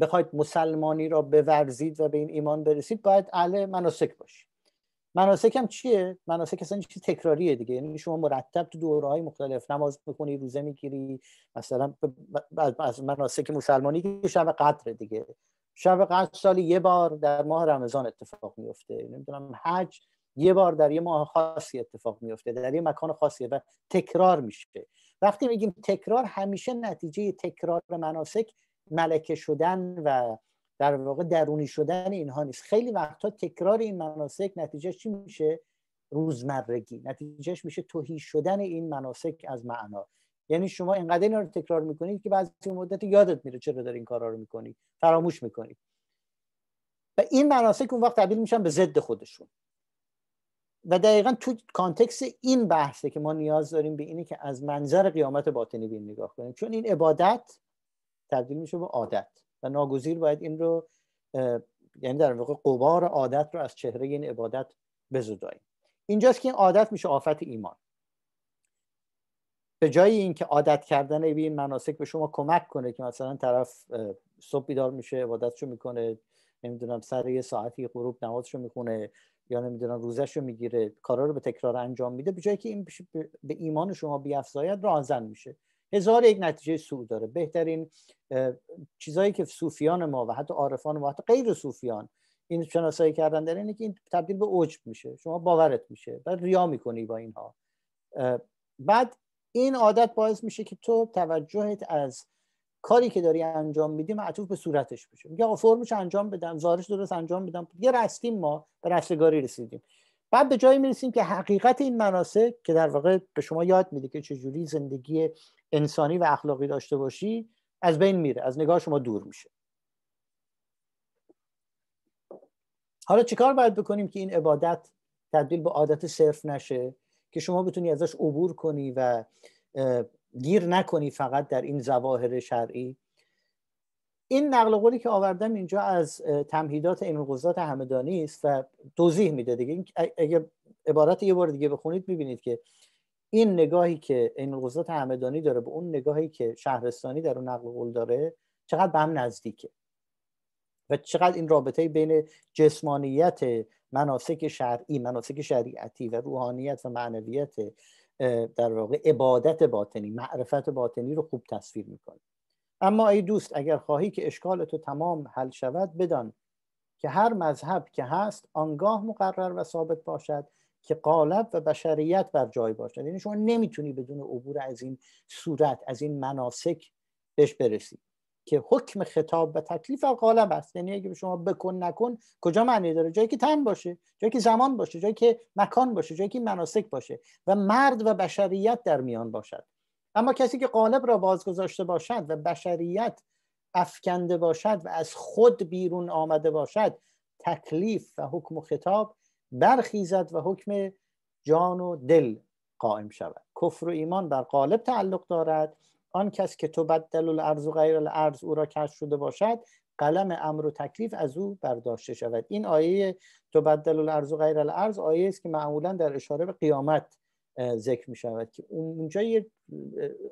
بخواید مسلمانی را بورزید و به این ایمان برسید باید اهل مناسک باشید مناسک هم چیه مناسک اصلا چیز تکراریه دیگه یعنی شما مرتب تو دوره های مختلف نماز میکنی روزه میگیری مثلا از مناسک مسلمانی که شب قدر دیگه شب قدر سالی یه بار در ماه رمضان اتفاق میفته نمیدونم حج یه بار در یه ماه خاصی اتفاق میفته در یه مکان خاصی و تکرار میشه وقتی میگیم تکرار همیشه نتیجه تکرار مناسک ملکه شدن و در واقع درونی شدن اینها نیست خیلی وقتا تکرار این مناسک نتیجه چی میشه روزمرگی نتیجهش میشه توهی شدن این مناسک از معنا یعنی شما اینقدر اینا رو تکرار میکنید که بعضی مدت یادت میره چرا داری این کارا رو میکنی فراموش میکنی و این مناسک اون وقت تبدیل میشن به ضد خودشون و دقیقا تو کانتکس این بحثه که ما نیاز داریم به اینه که از منظر قیامت باطنی بین نگاه کنیم چون این عبادت تبدیل میشه به عادت و ناگزیر باید این رو یعنی در واقع قبار عادت رو از چهره این عبادت بزداییم اینجاست که این عادت میشه آفت ایمان به جای اینکه عادت کردن به این مناسک به شما کمک کنه که مثلا طرف صبح بیدار میشه عبادتشو میکنه نمیدونم سر یه ساعتی غروب نمازشو میخونه یا نمیدونم روزش رو میگیره کارا رو به تکرار انجام میده به جایی که این به ایمان شما بیافزاید رازن میشه هزار یک نتیجه سوء داره بهترین چیزایی که صوفیان ما و حتی عارفان ما حتی غیر صوفیان این شناسایی کردن در اینه که این تبدیل به عجب میشه شما باورت میشه و ریا میکنی با اینها بعد این عادت باعث میشه که تو توجهت از کاری که داری انجام میدی معطوف به صورتش بشه. میگه آقا فرمش انجام بدم زارش درست انجام بدم یه رستیم ما به رستگاری رسیدیم بعد به جایی میرسیم که حقیقت این مناسک که در واقع به شما یاد میده که چجوری زندگی انسانی و اخلاقی داشته باشی از بین میره از نگاه شما دور میشه حالا چیکار باید بکنیم که این عبادت تبدیل به عادت صرف نشه که شما بتونی ازش عبور کنی و گیر نکنی فقط در این زواهر شرعی این نقل قولی که آوردم اینجا از تمهیدات این قضات همدانی است و توضیح میده دیگه اگه عبارت یه بار دیگه بخونید میبینید که این نگاهی که این قضات همدانی داره به اون نگاهی که شهرستانی در اون نقل قول داره چقدر به هم نزدیکه و چقدر این رابطه بین جسمانیت مناسک شرعی مناسک شریعتی و روحانیت و معنویت در واقع عبادت باطنی معرفت باطنی رو خوب تصویر میکنه اما ای دوست اگر خواهی که اشکال تو تمام حل شود بدان که هر مذهب که هست آنگاه مقرر و ثابت باشد که قالب و بشریت بر جای باشد یعنی شما نمیتونی بدون عبور از این صورت از این مناسک بهش برسید که حکم خطاب و تکلیف و غالب است یعنی اگه شما بکن نکن کجا معنی داره جایی که تن باشه جایی که زمان باشه جایی که مکان باشه جایی که مناسک باشه و مرد و بشریت در میان باشد اما کسی که قالب را بازگذاشته باشد و بشریت افکنده باشد و از خود بیرون آمده باشد تکلیف و حکم و خطاب برخیزد و حکم جان و دل قائم شود کفر و ایمان بر قالب تعلق دارد آن کس که تو بدل الارض و غیر الارض او را کشف شده باشد قلم امر و تکلیف از او برداشته شود این آیه تو بدل الارض و غیر الارض آیه است که معمولا در اشاره به قیامت ذکر می شود که اونجا یه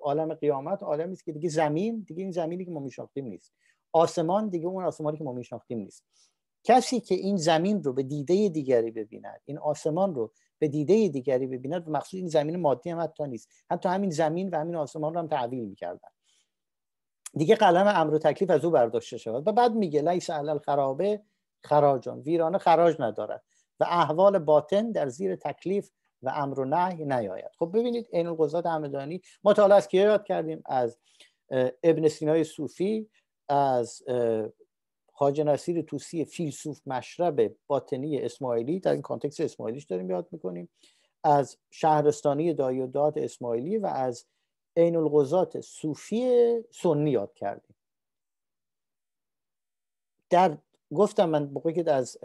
عالم قیامت عالمی است که دیگه زمین دیگه این زمینی که ما میشناختیم نیست آسمان دیگه اون آسمانی که ما میشناختیم نیست کسی که این زمین رو به دیده دیگری ببیند این آسمان رو به دیده دیگری ببیند و مخصوص این زمین مادی هم حتی نیست حتی همین زمین و همین آسمان رو هم تعویل میکردن دیگه قلم امر و تکلیف از او برداشته شود و بعد میگه لیس علل خرابه خراجان ویرانه خراج ندارد و احوال باطن در زیر تکلیف و امر و نهی نیاید خب ببینید عین القضات همدانی ما تا از یاد کردیم از ابن سینای صوفی از حاج نصیر توسی فیلسوف مشرب باطنی اسماعیلی در این کانتکس اسماعیلیش داریم یاد میکنیم از شهرستانی دایی و اسماعیلی و از عین القضات صوفی سنی یاد کردیم در گفتم من بقیه که از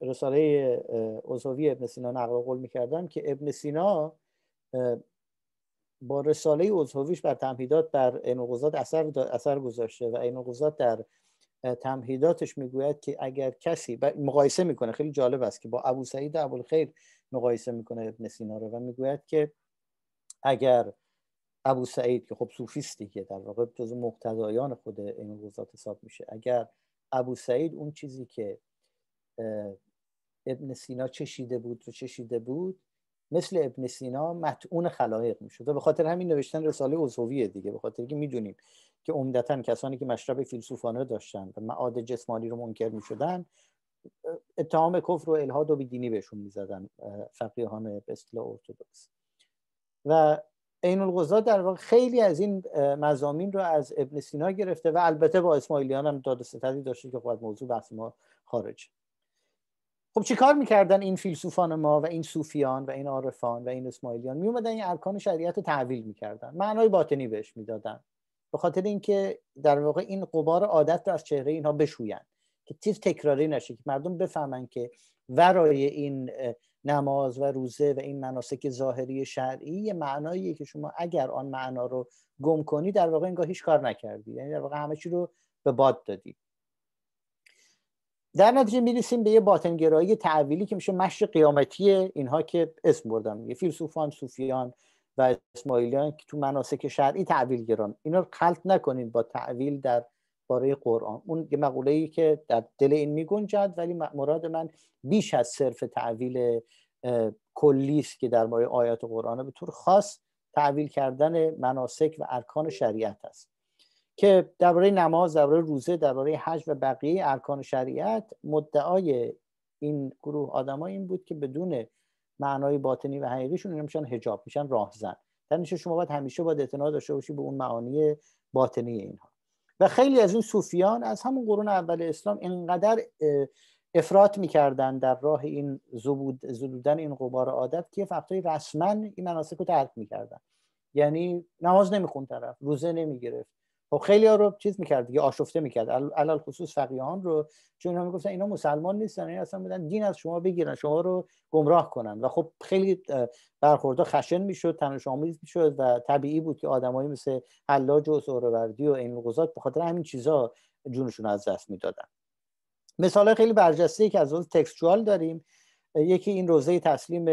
رساله عضوی ابن سینا نقل قول میکردم که ابن سینا با رساله عضویش بر تمهیدات بر عین اثر, اثر گذاشته و عین در تمهیداتش میگوید که اگر کسی مقایسه میکنه خیلی جالب است که با ابو سعید خیلی مقایسه میکنه ابن سینا رو و میگوید که اگر ابو سعید که خب صوفیست دیگه در واقع مقتضایان مقتدایان خود این روزات حساب میشه اگر ابو سعید اون چیزی که ابن سینا چشیده بود رو چشیده بود مثل ابن سینا متعون خلایق میشد و به خاطر همین نوشتن رساله عضویه دیگه به خاطر که میدونیم که عمدتا کسانی که مشرب فیلسوفانه داشتن و معاد جسمانی رو منکر میشدن اتهام کفر و الهاد و بیدینی بهشون میزدن فقیهان به اصطلاح ارتودکس و عین القضا در واقع خیلی از این مزامین رو از ابن سینا گرفته و البته با اسماعیلیان هم داد ستدی داشته که خود خب موضوع بحث ما خارجه خب چیکار میکردن این فیلسوفان ما و این صوفیان و این عارفان و این اسماعیلیان میومدن این ارکان شریعت رو تحویل میکردن معنای باطنی بهش میدادن به خاطر اینکه در واقع این قبار عادت رو از چهره اینها بشویند که چیز تکراری نشه که مردم بفهمن که ورای این نماز و روزه و این مناسک ظاهری شرعی یه معناییه که شما اگر آن معنا رو گم کنی در واقع انگار هیچ کار نکردی یعنی در واقع همه چی رو به باد دادی در نتیجه میرسیم به یه باطنگرایی تعویلی که میشه مش قیامتی اینها که اسم بردم یه فیلسوفان صوفیان و اسماعیلیان که تو مناسک شرعی تعویل گران اینا خلط نکنین با تعویل در باره قرآن اون یه مقوله ای که در دل این میگنجد ولی مراد من بیش از صرف تعویل کلی است که در باره آیات قرآن به طور خاص تعویل کردن مناسک و ارکان شریعت است که درباره نماز درباره روزه درباره حج و بقیه ارکان شریعت مدعای این گروه آدما این بود که بدون معنای باطنی و حقیقیشون اینا میشن حجاب میشن راهزن در یعنی شما باید همیشه باید اعتنا داشته باشی به اون معانی باطنی اینها و خیلی از این صوفیان از همون قرون اول اسلام اینقدر افراط میکردن در راه این زبود زدودن این قبار عادت که فقطی رسما این مناسک رو ترک میکردن یعنی نماز نمیخون طرف روزه نمیگرفت خب خیلی ها رو چیز میکرد دیگه آشفته میکرد علال خصوص فقیهان رو چون اینا میگفتن اینا مسلمان نیستن اینا اصلا بودن دین از شما بگیرن شما رو گمراه کنن و خب خیلی برخوردها خشن میشد تنش آمیز میشد و طبیعی بود که آدمایی مثل حلاج و سهروردی و این لغزات به خاطر همین چیزا جونشون از دست میدادن مثال خیلی برجسته که از اون تکستوال داریم یکی این روزه تسلیم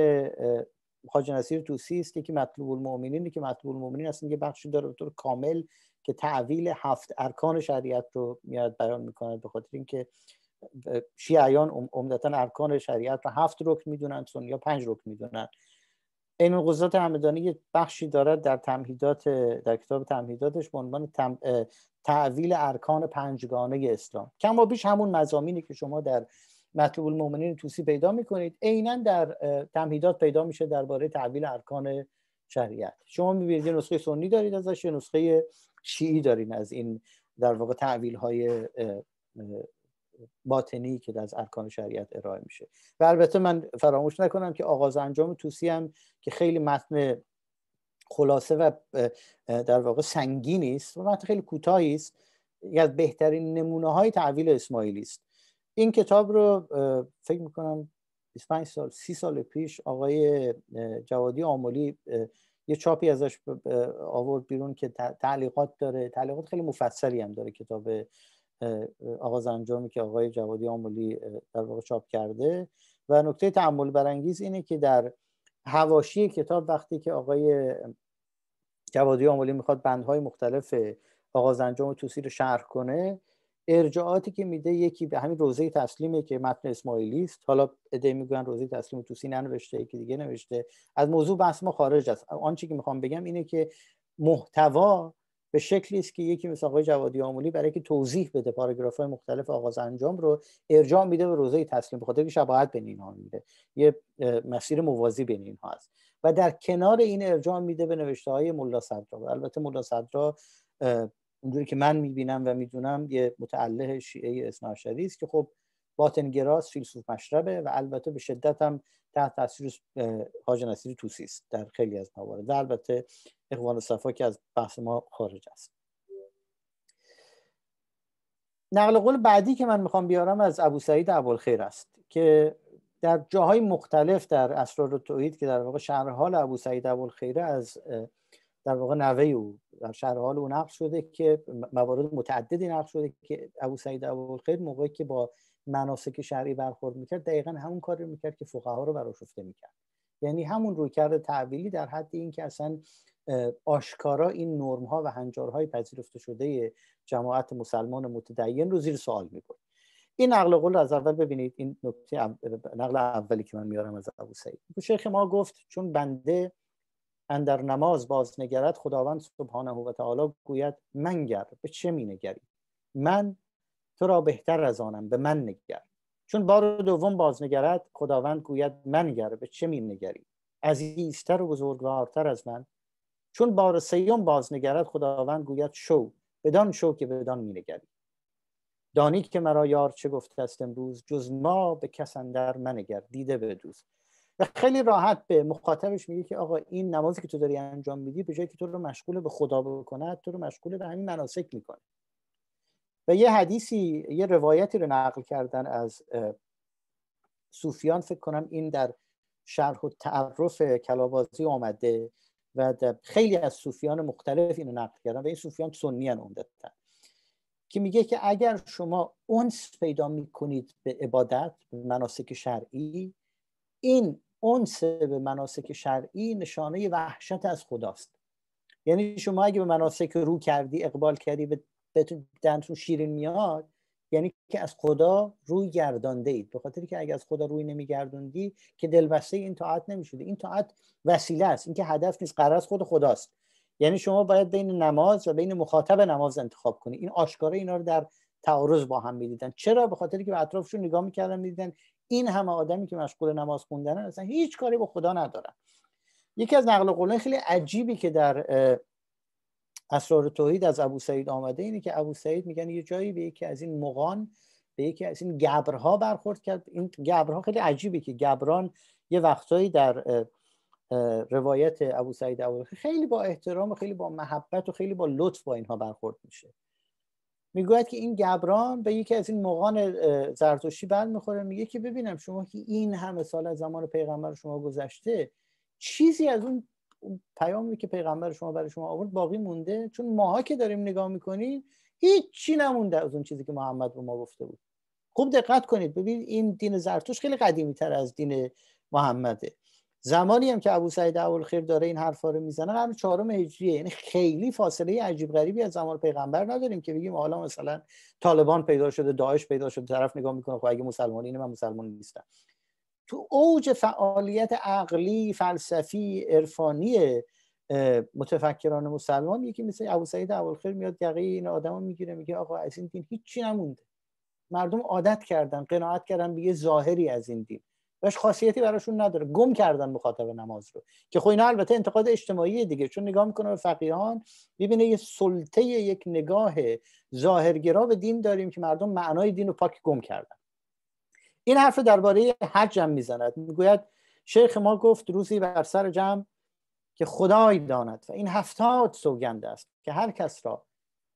حاج نصیر توسی است یکی مطلوب المؤمنین که مطلوب المؤمنین اصلا یه بخشی داره به کامل که تعویل هفت ارکان شریعت رو میاد بیان میکند به خاطر اینکه شیعیان عمدتا ارکان شریعت رو هفت رکن میدونن یا پنج رکن میدونن این قضات همدانی یه بخشی دارد در تمهیدات در کتاب تمهیداتش به عنوان تعویل ارکان پنجگانه اسلام کم و بیش همون مزامینی که شما در مطلوب المؤمنین توسی پیدا میکنید عینا در تمهیدات پیدا میشه درباره تعویل ارکان شریعت شما میبینید یه نسخه سنی دارید ازش نسخه شیعی داریم از این در واقع تعویل های باطنی که از ارکان شریعت ارائه میشه و البته من فراموش نکنم که آغاز انجام توسی هم که خیلی متن خلاصه و در واقع سنگینی است و متن خیلی کوتاهی است یکی از بهترین نمونه های تعویل اسماعیلی است این کتاب رو فکر میکنم 25 سال 30 سال پیش آقای جوادی آملی یه چاپی ازش آورد بیرون که تعلیقات داره تعلیقات خیلی مفصلی هم داره کتاب آقا انجامی که آقای جوادی آمولی در واقع چاپ کرده و نکته تعمل برانگیز اینه که در هواشی کتاب وقتی که آقای جوادی آمولی میخواد بندهای مختلف آقا انجام و توسی رو شرح کنه ارجاعاتی که میده یکی به همین روزه تسلیمه که متن اسماعیلی است حالا ادعی میگن روزه تسلیم توسی ننوشته یکی دیگه نوشته از موضوع بحث ما خارج است آنچه که میخوام بگم اینه که محتوا به شکلی است که یکی مثل آقای جوادی آمولی برای که توضیح بده پاراگراف های مختلف آغاز انجام رو ارجاع میده به روزه تسلیم بخاطر که شباهت بین اینها میده یه مسیر موازی بین اینها هست و در کنار این ارجاع میده به نوشته های ملا صدرا البته ملا صدرا اونجوری که من میبینم و میدونم یه متعله شیعه اسماعشری است که خب باطنگراست فیلسوف مشربه و البته به شدت هم تحت تاثیر حاج نصیر توسی است در خیلی از موارد و البته اخوان صفا که از بحث ما خارج است نقل قول بعدی که من میخوام بیارم از ابو سعید ابوالخیر است که در جاهای مختلف در اسرار توحید که در واقع شهر حال ابو سعید خیره از در واقع نوه او در شهر حال او نقل شده که موارد متعددی نقل شده که ابو سعید ابوالخیر موقعی که با مناسک شرعی برخورد میکرد دقیقا همون کاری میکرد که فقها رو براشفته میکرد یعنی همون رویکرد تعویلی در حد اینکه اصلا آشکارا این نرم ها و هنجارهای پذیرفته شده جماعت مسلمان متدین رو زیر سوال میبرد این نقل قول از اول ببینید این نکته نقل اولی که من میارم از ابو سعید شیخ ما گفت چون بنده اندر نماز بازنگرد خداوند سبحانه و تعالی گوید منگر به چه می نگری من تو را بهتر از آنم به من نگر چون بار دوم بازنگرد خداوند گوید منگر به چه می نگری عزیزتر و بزرگوارتر از من چون بار سیوم بازنگرد خداوند گوید شو بدان شو که بدان می نگری دانی که مرا یار چه گفته است امروز جز ما به کس اندر منگر دیده بدوز و خیلی راحت به مخاطبش میگه که آقا این نمازی که تو داری انجام میدی به جایی که تو رو مشغول به خدا بکنه تو رو مشغول به همین مناسک میکنه و یه حدیثی یه روایتی رو نقل کردن از صوفیان فکر کنم این در شرح و تعرف کلابازی آمده و خیلی از صوفیان مختلف اینو نقل کردن و این صوفیان سنیان عمدتن که میگه که اگر شما اونس پیدا میکنید به عبادت مناسک شرعی این انس به مناسک شرعی نشانه وحشت از خداست یعنی شما اگه به مناسک رو کردی اقبال کردی به دنتون شیرین میاد یعنی که از خدا روی گردانده اید به خاطر که اگر از خدا روی نمیگردوندی که دلبسته این طاعت نمیشده این طاعت وسیله است این که هدف نیست قرار خود خداست یعنی شما باید بین نماز و بین مخاطب نماز انتخاب کنی این آشکاره اینا رو در تعارض با هم میدیدن چرا به خاطر که به اطرافشون نگاه میکردن میدیدن این همه آدمی که مشغول نماز خوندنن اصلا هیچ کاری با خدا ندارن یکی از نقل قولای خیلی عجیبی که در اسرار توحید از ابو سعید آمده اینه که ابو سعید میگن یه جایی به یکی از این مغان به یکی از این گبرها برخورد کرد این گبرها خیلی عجیبه که گبران یه وقتایی در روایت ابو سعید خیلی با احترام و خیلی با محبت و خیلی با لطف با اینها برخورد میشه میگوید که این گبران به یکی از این موغان زرتشتی بند میخوره میگه که ببینم شما که این همه سال از زمان پیغمبر شما گذشته چیزی از اون پیامی که پیغمبر شما برای شما آورد باقی مونده چون ماها که داریم نگاه میکنیم هیچی نمونده از اون چیزی که محمد به ما گفته بود خوب دقت کنید ببینید این دین زرتوش خیلی قدیمی تر از دین محمده زمانی هم که ابو سعید خیر داره این حرفا رو میزنه قرن چهارم هجریه یعنی خیلی فاصله عجیب غریبی از زمان پیغمبر نداریم که بگیم حالا مثلا طالبان پیدا شده داعش پیدا شده طرف نگاه میکنه خب اگه مسلمان اینه من مسلمان نیستم تو اوج فعالیت عقلی فلسفی عرفانی متفکران مسلمان یکی مثل ابو سعید خیر میاد یقه این آدمو میگیره میگه آقا از این دین هیچی نمونده مردم عادت کردن قناعت کردن به ظاهری از این دین بهش خاصیتی براشون نداره گم کردن مخاطب نماز رو که خب اینا البته انتقاد اجتماعی دیگه چون نگاه میکنه به فقیهان میبینه یه سلطه یک نگاه ظاهرگرا به دین داریم که مردم معنای دین رو پاک گم کردن این حرف درباره حج هم میزند میگوید شیخ ما گفت روزی بر سر جمع که خدای داند و این هفتاد سوگند است که هر کس را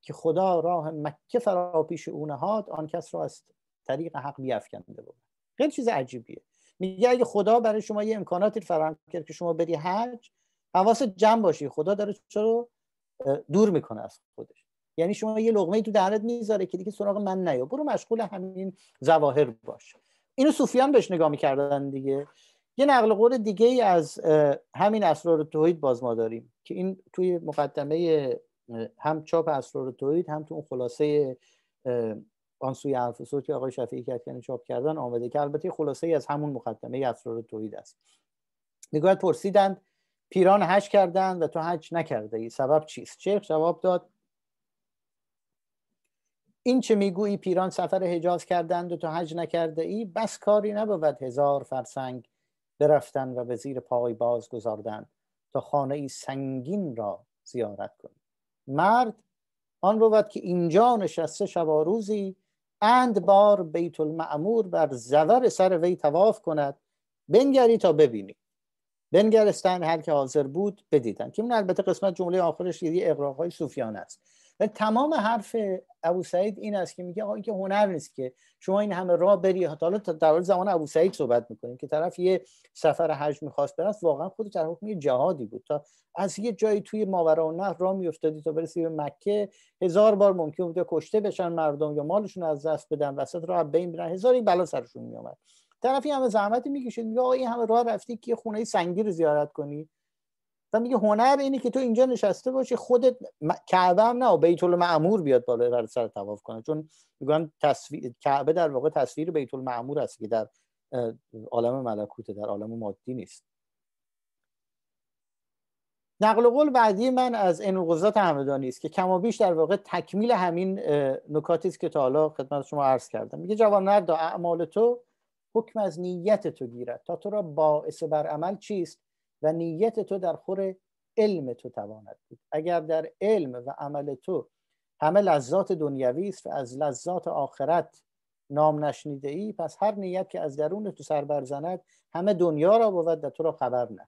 که خدا راه مکه فرا پیش او نهاد آن کس را از طریق حق بیافکنده بود خیلی چیز عجیبیه میگه اگه خدا برای شما یه امکاناتی فراهم کرد که شما بری حج حواست جمع باشی خدا داره چرا دور میکنه از خودش یعنی شما یه لغمه تو دهنت میذاره که دیگه سراغ من نیا برو مشغول همین زواهر باش اینو صوفیان بهش نگاه میکردن دیگه یه نقل قول دیگه ای از همین اسرار توحید باز ما داریم که این توی مقدمه هم چاپ اسرار توحید هم تو اون خلاصه آن سوی الفسور که آقای شفیعی کتکنی چاپ کردن آمده که البته خلاصه ای از همون مقدمه اسرار توحید است میگوید پرسیدند پیران حج کردند و تو حج نکرده ای سبب چیست شیخ جواب داد این چه میگویی پیران سفر حجاز کردند و تو حج نکرده ای بس کاری نبود هزار فرسنگ برفتن و به زیر پای باز گذاردند تا خانه ای سنگین را زیارت کنی مرد آن بود که اینجا نشسته شواروزی اند بار بیت المعمور بر زور سر وی تواف کند بنگری تا ببینی بنگرستن هر که حاضر بود بدیدن که اون البته قسمت جمله آخرش یه اقراقهای صوفیانه است تمام حرف ابو سعید این است که میگه آقا این که هنر نیست که شما این همه راه بری حالا در حال زمان ابو سعید صحبت میکنیم که طرف یه سفر حج میخواست برست واقعا خود در حکم یه جهادی بود تا از یه جایی توی ماورا و نهر راه میافتادی تا برسی به مکه هزار بار ممکن بوده کشته بشن مردم یا مالشون از دست بدن وسط راه بین برن هزاری این بلا سرشون میومد طرفی همه زحمتی میکشید میگه آقا این همه راه رفتی که خونه سنگی رو زیارت کنی و میگه هنر اینه که تو اینجا نشسته باشی خودت کعبه هم نه بیت المعمور بیاد بالا بر سر تواف کنه چون میگن تصویر کعبه در واقع تصویر بیت المعمور است که در عالم ملکوت در عالم مادی نیست نقل قول بعدی من از این انقضات همدانی است که کما بیش در واقع تکمیل همین نکاتی است که تا حالا خدمت شما عرض کردم میگه جوان نرد اعمال تو حکم از نیت تو گیرد تا تو را باعث بر عمل چیست و نیت تو در خور علم تو تواند بود اگر در علم و عمل تو همه لذات دنیوی است و از لذات آخرت نام نشنیده ای پس هر نیت که از درون تو سر برزند همه دنیا را بود و تو را خبر نه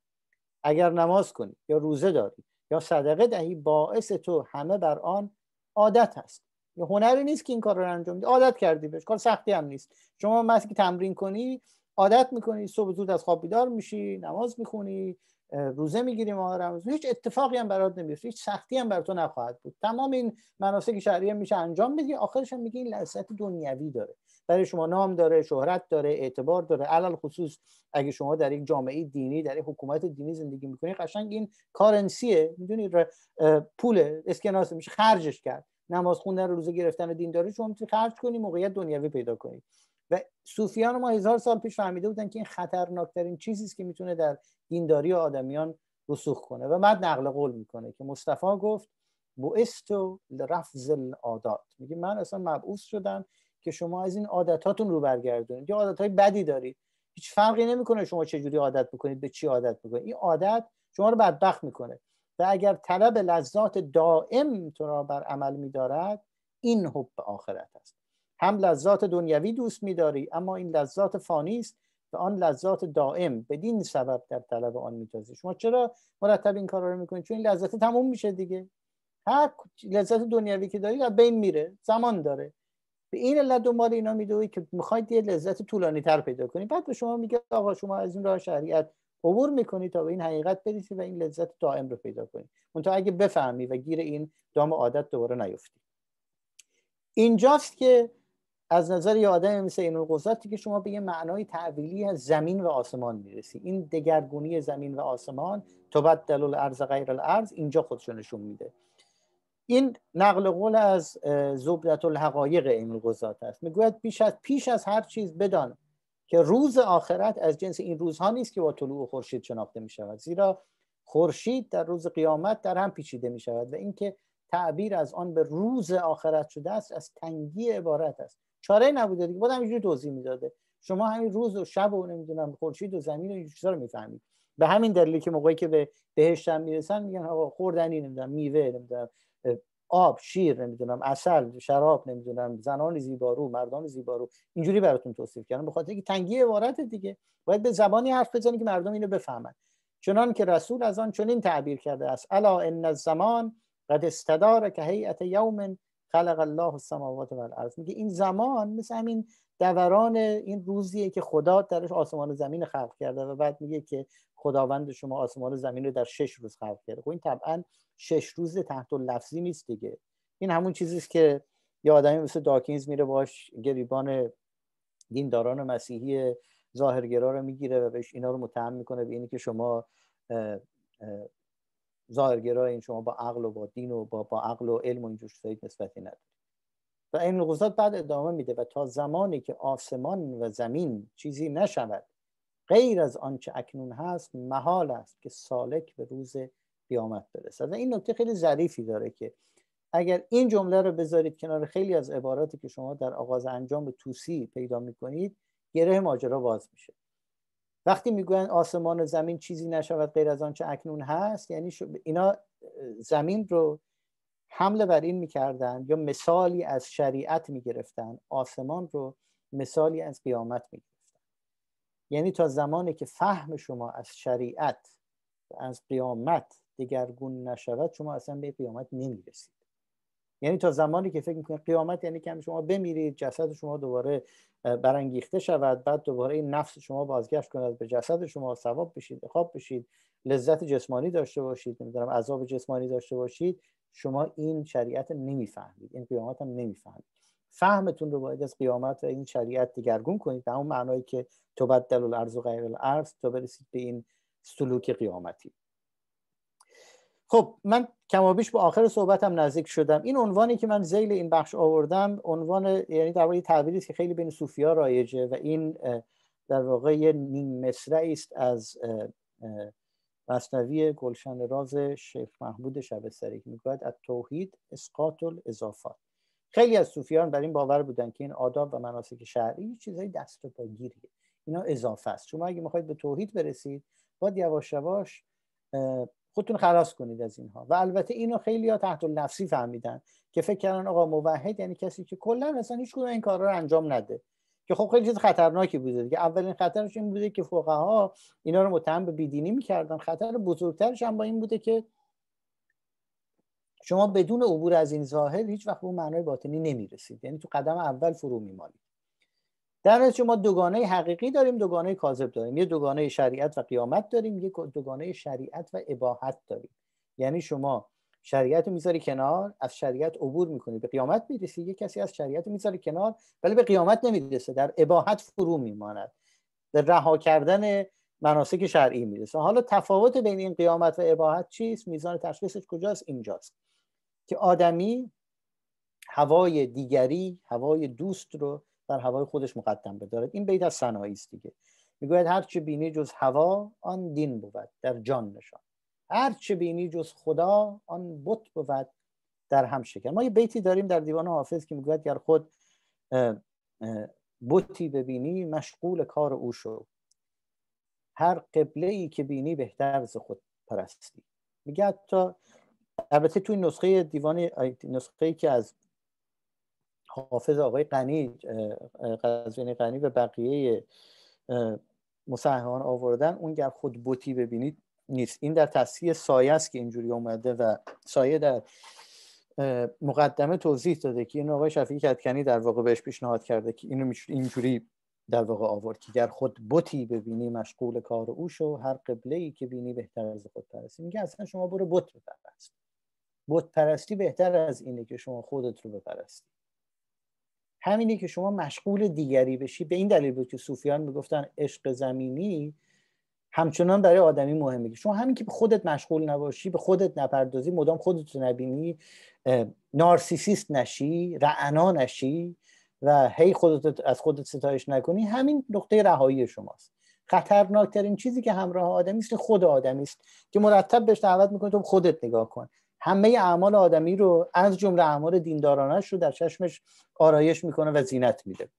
اگر نماز کنی یا روزه داری یا صدقه دهی باعث تو همه بر آن عادت هست یا هنری نیست که این کار رو انجام بدی عادت کردی بهش کار سختی هم نیست شما مثل که تمرین کنی عادت میکنی صبح زود از خواب بیدار میشی نماز میخونی روزه میگیری ماه رمضان هیچ اتفاقی هم برات نمیفته هیچ سختی هم بر تو نخواهد بود تمام این مناسک شهریه میشه انجام بدی آخرش هم میگی این لذت دنیوی داره برای شما نام داره شهرت داره اعتبار داره علل خصوص اگه شما در یک جامعه دینی در یک حکومت دینی زندگی میکنی قشنگ این کارنسیه میدونی پول اسکناس میشه خرجش کرد نماز خوندن روزه گرفتن داره شما میتونی خرج کنی موقعیت دنیوی پیدا کنی و صوفیان ما هزار سال پیش فهمیده بودن که این خطرناکترین چیزی است که میتونه در دینداری آدمیان رسوخ کنه و بعد نقل قول میکنه که مصطفی گفت و رفض العادات میگه من اصلا مبعوث شدم که شما از این عادتاتون رو برگردونید یا عادتهای بدی دارید هیچ فرقی نمیکنه شما چه جوری عادت بکنید به چی عادت میکنید این عادت شما رو بدبخت میکنه و اگر طلب لذات دائم تو را بر عمل میدارد این حب آخرت است هم لذات دنیوی دوست میداری اما این لذات فانی است و آن لذات دائم بدین سبب در طلب آن میتازی شما چرا مرتب این کار رو میکنی چون این لذت تموم میشه دیگه هر لذت دنیوی که داری از بین میره زمان داره به این علت دنبال اینا میدوی که میخواید یه لذت طولانی تر پیدا کنی بعد به شما میگه آقا شما از این راه شریعت عبور میکنی تا به این حقیقت برسی و این لذت دائم رو پیدا کنی تا اگه بفهمی و گیر این دام عادت دوباره نیفتی اینجاست که از نظر یه آدم مثل این قضاتی که شما به یه معنای تعویلی از زمین و آسمان میرسی این دگرگونی زمین و آسمان دلول عرض غیر الارض اینجا خودشو نشون میده این نقل قول از زبدت الحقایق این قضات است میگوید پیش از پیش از هر چیز بدان که روز آخرت از جنس این روزها نیست که با طلوع خورشید شناخته می شود زیرا خورشید در روز قیامت در هم پیچیده می شود و اینکه تعبیر از آن به روز آخرت شده است از تنگی عبارت است چاره نبوده دیگه بودم اینجوری توضیح میداده شما همین روز و شب و نمیدونم خورشید و زمین و این چیزا رو میفهمید به همین دلیلی که موقعی که به بهشت هم میرسن میگن آقا خوردنی نمیدونم میوه نمیدونم آب شیر نمیدونم اصل شراب نمیدونم زنان زیبارو مردان زیبارو اینجوری براتون توصیف کردم بخاطر اینکه تنگی عبارت دیگه باید به زبانی حرف بزنی که مردم اینو بفهمن چنان که رسول از آن چنین تعبیر کرده است الا ان الزمان قد استدار که هیئت یوم خلق الله السماوات و الارض میگه این زمان مثل همین دوران این روزیه که خدا درش آسمان و زمین خلق کرده و بعد میگه که خداوند شما آسمان و زمین رو در شش روز خلق کرده خب این طبعا شش روز تحت لفظی نیست دیگه این همون چیزیست که یه آدمی مثل داکینز میره باش گریبان دینداران مسیحی ظاهرگرا رو میگیره و بهش اینا رو متهم میکنه به اینی که شما ظاهرگرای این شما با عقل و با دین و با, با عقل و علم و اینجور چیزایی نسبتی ندارید و این نقضات بعد ادامه میده و تا زمانی که آسمان و زمین چیزی نشود غیر از آنچه اکنون هست محال است که سالک به روز قیامت برسد و این نکته خیلی ظریفی داره که اگر این جمله رو بذارید کنار خیلی از عباراتی که شما در آغاز انجام توسی پیدا میکنید گره ماجرا باز میشه وقتی میگویند آسمان و زمین چیزی نشود غیر از آنچه اکنون هست یعنی اینا زمین رو حمله بر این میکردن یا مثالی از شریعت میگرفتن آسمان رو مثالی از قیامت میگرفتن یعنی تا زمانی که فهم شما از شریعت و از قیامت دگرگون نشود شما اصلا به قیامت نمیرسید یعنی تا زمانی که فکر میکنید قیامت یعنی که شما بمیرید جسد شما دوباره برانگیخته شود بعد دوباره این نفس شما بازگشت کند به جسد شما ثواب بشید خواب بشید لذت جسمانی داشته باشید نمیدونم عذاب جسمانی داشته باشید شما این شریعت نمیفهمید این قیامت هم نمیفهمید فهمتون رو باید از قیامت و این شریعت دگرگون کنید به اون معنایی که تبدل الارض و غیر الارض تا برسید به این سلوک قیامتی خب من کمابیش به آخر صحبتم نزدیک شدم این عنوانی که من زیل این بخش آوردم عنوان یعنی در واقع تعبیری که خیلی بین صوفیا رایجه و این در واقع یه نیم است از مصنوی گلشن راز شیخ محمود شبستری که میگوید از توحید اسقاط الاضافات خیلی از صوفیان بر این باور بودن که این آداب و مناسک شرعی چیزهای دست و پاگیریه اینا اضافه است شما اگه میخواید به توحید برسید باید یواش یواش خودتون خلاص کنید از اینها و البته اینو خیلی ها تحت نفسی فهمیدن که فکر کردن آقا موحد یعنی کسی که کلا اصلا هیچ کدوم این کارا رو انجام نده که خب خیلی چیز خطرناکی بوده دیگه اولین خطرش این بوده که فقها اینا رو متهم به بیدینی میکردن خطر بزرگترش هم با این بوده که شما بدون عبور از این ظاهر هیچ وقت به اون معنای باطنی نمیرسید یعنی تو قدم اول فرو میمانید در نتیجه ما دوگانه حقیقی داریم دوگانه کاذب داریم یه دوگانه شریعت و قیامت داریم یه دوگانه شریعت و اباحت داریم یعنی شما شریعتو میذاری کنار از شریعت عبور میکنی به قیامت میرسی یه کسی از شریعت میذاری کنار ولی به قیامت نمیرسه در اباحت فرو میماند در رها کردن مناسک شرعی میرسه حالا تفاوت بین این قیامت و اباحت چیست میزان تشخیصش کجاست اینجاست که آدمی هوای دیگری هوای دوست رو در هوای خودش مقدم بدارد این بیت از سنایی است دیگه میگوید هر چه بینی جز هوا آن دین بود در جان نشان هر چه بینی جز خدا آن بت بود در هم شکن ما یه بیتی داریم در دیوان حافظ که میگوید گر خود بتی ببینی مشغول کار او شو هر قبله ای که بینی بهتر ز خود پرستی میگه حتی البته توی نسخه دیوان نسخه ای که از حافظ آقای غنی قزوینی غنی و بقیه مصححان آوردن گر خود بوتی ببینید نیست این در تصحیح سایه است که اینجوری اومده و سایه در مقدمه توضیح داده که این آقای شفیعی کتکنی در واقع بهش پیشنهاد کرده که اینو اینجوری در واقع آورد که گر خود بتی ببینی مشغول کار او شو هر قبله ای که بینی بهتر از خود پرستی میگه اصلا شما برو بت بپرست بت پرستی بهتر از اینه که شما خودت رو بپرستی همینی که شما مشغول دیگری بشی به این دلیل بود که صوفیان میگفتن عشق زمینی همچنان برای آدمی مهمه که شما همین که به خودت مشغول نباشی به خودت نپردازی مدام خودت نبینی نارسیسیست نشی رعنا نشی و هی خودت از خودت ستایش نکنی همین نقطه رهایی شماست خطرناکترین چیزی که همراه آدمی است خود آدمی است که مرتب بهش دعوت میکنه تو خودت نگاه کن همه اعمال آدمی رو از جمله اعمال دیندارانش رو در چشمش آرایش میکنه و زینت میده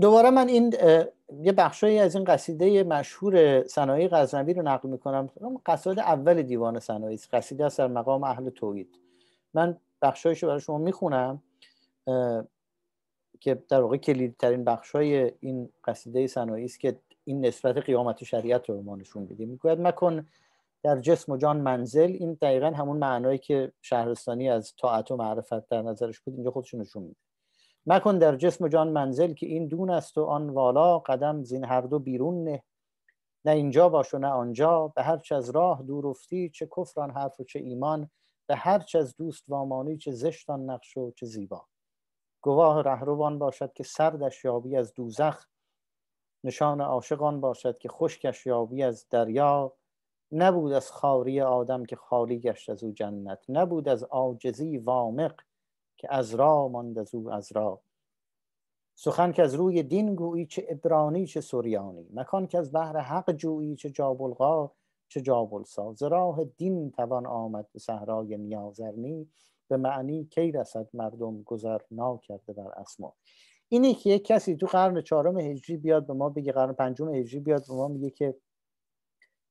دوباره من این یه بخشی از این قصیده مشهور سنایی غزنوی رو نقل میکنم قصاد اول دیوان سنایی است قصیده است در مقام اهل توحید من بخشایش رو برای شما میخونم که در واقع کلیدی ترین بخشای این قصیده سنایی است که این نسبت قیامت شریعت رو ما نشون میده میگوید مکن در جسم و جان منزل این دقیقا همون معنایی که شهرستانی از طاعت و معرفت در نظرش بود اینجا خودشون نشون میده مکن در جسم و جان منزل که این دون است و آن والا قدم زین هر دو بیرون نه نه اینجا باش و نه آنجا به هر چه از راه دور افتی چه کفران آن حرف و چه ایمان به هر چه از دوست وامانی چه زشتان نقش و چه زیبا گواه رهروان باشد که سردش یابی از دوزخ نشان عاشقان باشد که خشکش یابی از دریا نبود از خاری آدم که خالی گشت از او جنت نبود از عاجزی وامق که از را ماند از او از را سخن که از روی دین گویی چه ابرانی چه سوریانی مکان که از بحر حق جویی چه جابلغا چه جابلسا ز راه دین توان آمد به صحرای نیازرنی به معنی کی رسد مردم گذر کرده بر اسما اینه که یک کسی تو قرن چهارم هجری بیاد به ما بگه قرن پنجم هجری بیاد به ما میگه که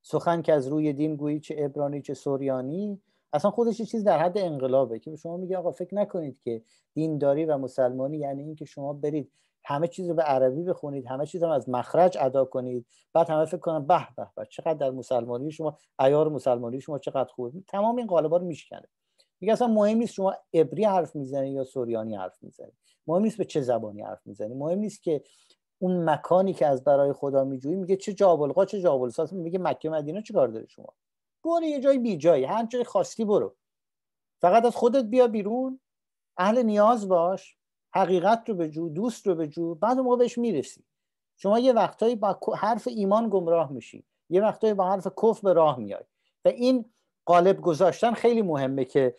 سخن که از روی دین گویی چه ابرانی چه سوریانی اصلا خودش یه چیز در حد انقلابه که شما میگه آقا فکر نکنید که دینداری و مسلمانی یعنی اینکه شما برید همه چیز رو به عربی بخونید همه چیز رو از مخرج ادا کنید بعد همه فکر کنن به به به چقدر در مسلمانی شما ایار مسلمانی شما چقدر خوبه تمام این قالبا رو میشکنه میگه اصلا مهم نیست شما عبری حرف میزنی یا سوریانی حرف میزنی مهم نیست به چه زبانی حرف میزنی مهم نیست که اون مکانی که از برای خدا میجویی میگه چه جابلقا چه جابلسا میگه مکه مدینه چیکار داره شما برو یه جای بی جایی هر جای خواستی برو فقط از خودت بیا بیرون اهل نیاز باش حقیقت رو بجو دوست رو بجو بعد موقع بهش میرسی شما یه وقتایی با حرف ایمان گمراه میشی یه وقتایی با حرف کف به راه میای و این قالب گذاشتن خیلی مهمه که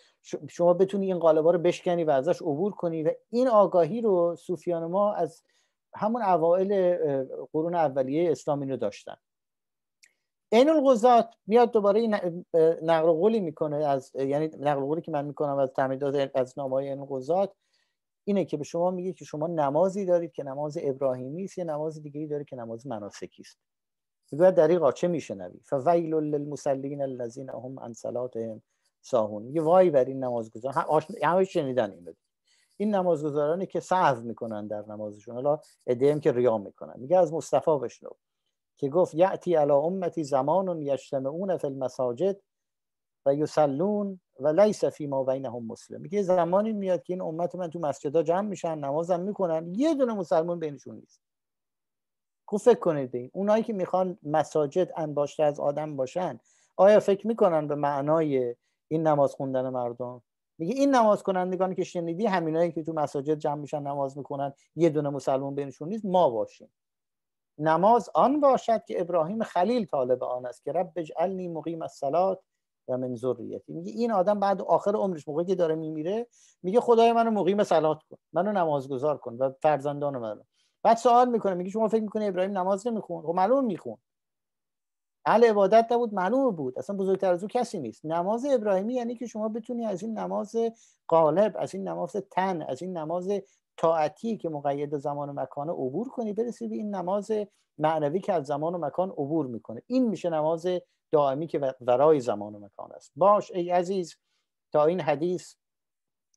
شما بتونی این قالبا رو بشکنی و ازش عبور کنی و این آگاهی رو صوفیان ما از همون اوائل قرون اولیه اسلامی رو داشتن عین القضات میاد دوباره نقل قولی میکنه از یعنی نقل قولی که من میکنم از تعمیدات از نامه های القضات اینه که به شما میگه که شما نمازی دارید که نماز ابراهیمی است یا نماز دیگری ای دارید که نماز مناسکی است میگه قاچه چه میشنوی فویل للمصلین الذین هم عن صلاتهم ساهون یه وای بر این همه شنیدن این این نمازگزارانی که سعف میکنن در نمازشون حالا ادعیم که ریا میکنن میگه از مصطفی بشنو که گفت یعتی علی امتی زمان یجتمعون فی المساجد و یسلون و لیس فی ما بینهم مسلم میگه زمانی میاد که این امت من تو مسجدها جمع میشن نمازم میکنن یه دونه مسلمان بینشون نیست کو خب فکر کنید به این اونایی که میخوان مساجد انباشته از آدم باشن آیا فکر میکنن به معنای این نماز خوندن مردم میگه این نماز کنندگان که شنیدی همینایی که تو مساجد جمع میشن نماز میکنن یه دونه مسلمان بینشون نیست ما باشیم نماز آن باشد که ابراهیم خلیل طالب آن است که رب اجعلنی مقیم سلات و من ذریتی میگه این آدم بعد آخر عمرش موقعی که داره میمیره میگه خدای منو مقیم سلات کن منو گذار کن و فرزندان منو بعد سوال میکنه میگه شما فکر میکنی ابراهیم نماز نمیخون خب معلوم میخون اهل بله، عبادت نبود معلوم بود اصلا بزرگتر از او کسی نیست نماز ابراهیمی یعنی که شما بتونی از این نماز قالب از این نماز تن از این نماز طاعتی که مقید زمان و مکان عبور کنی برسی به این نماز معنوی که از زمان و مکان عبور میکنه این میشه نماز دائمی که ورای زمان و مکان است باش ای عزیز تا این حدیث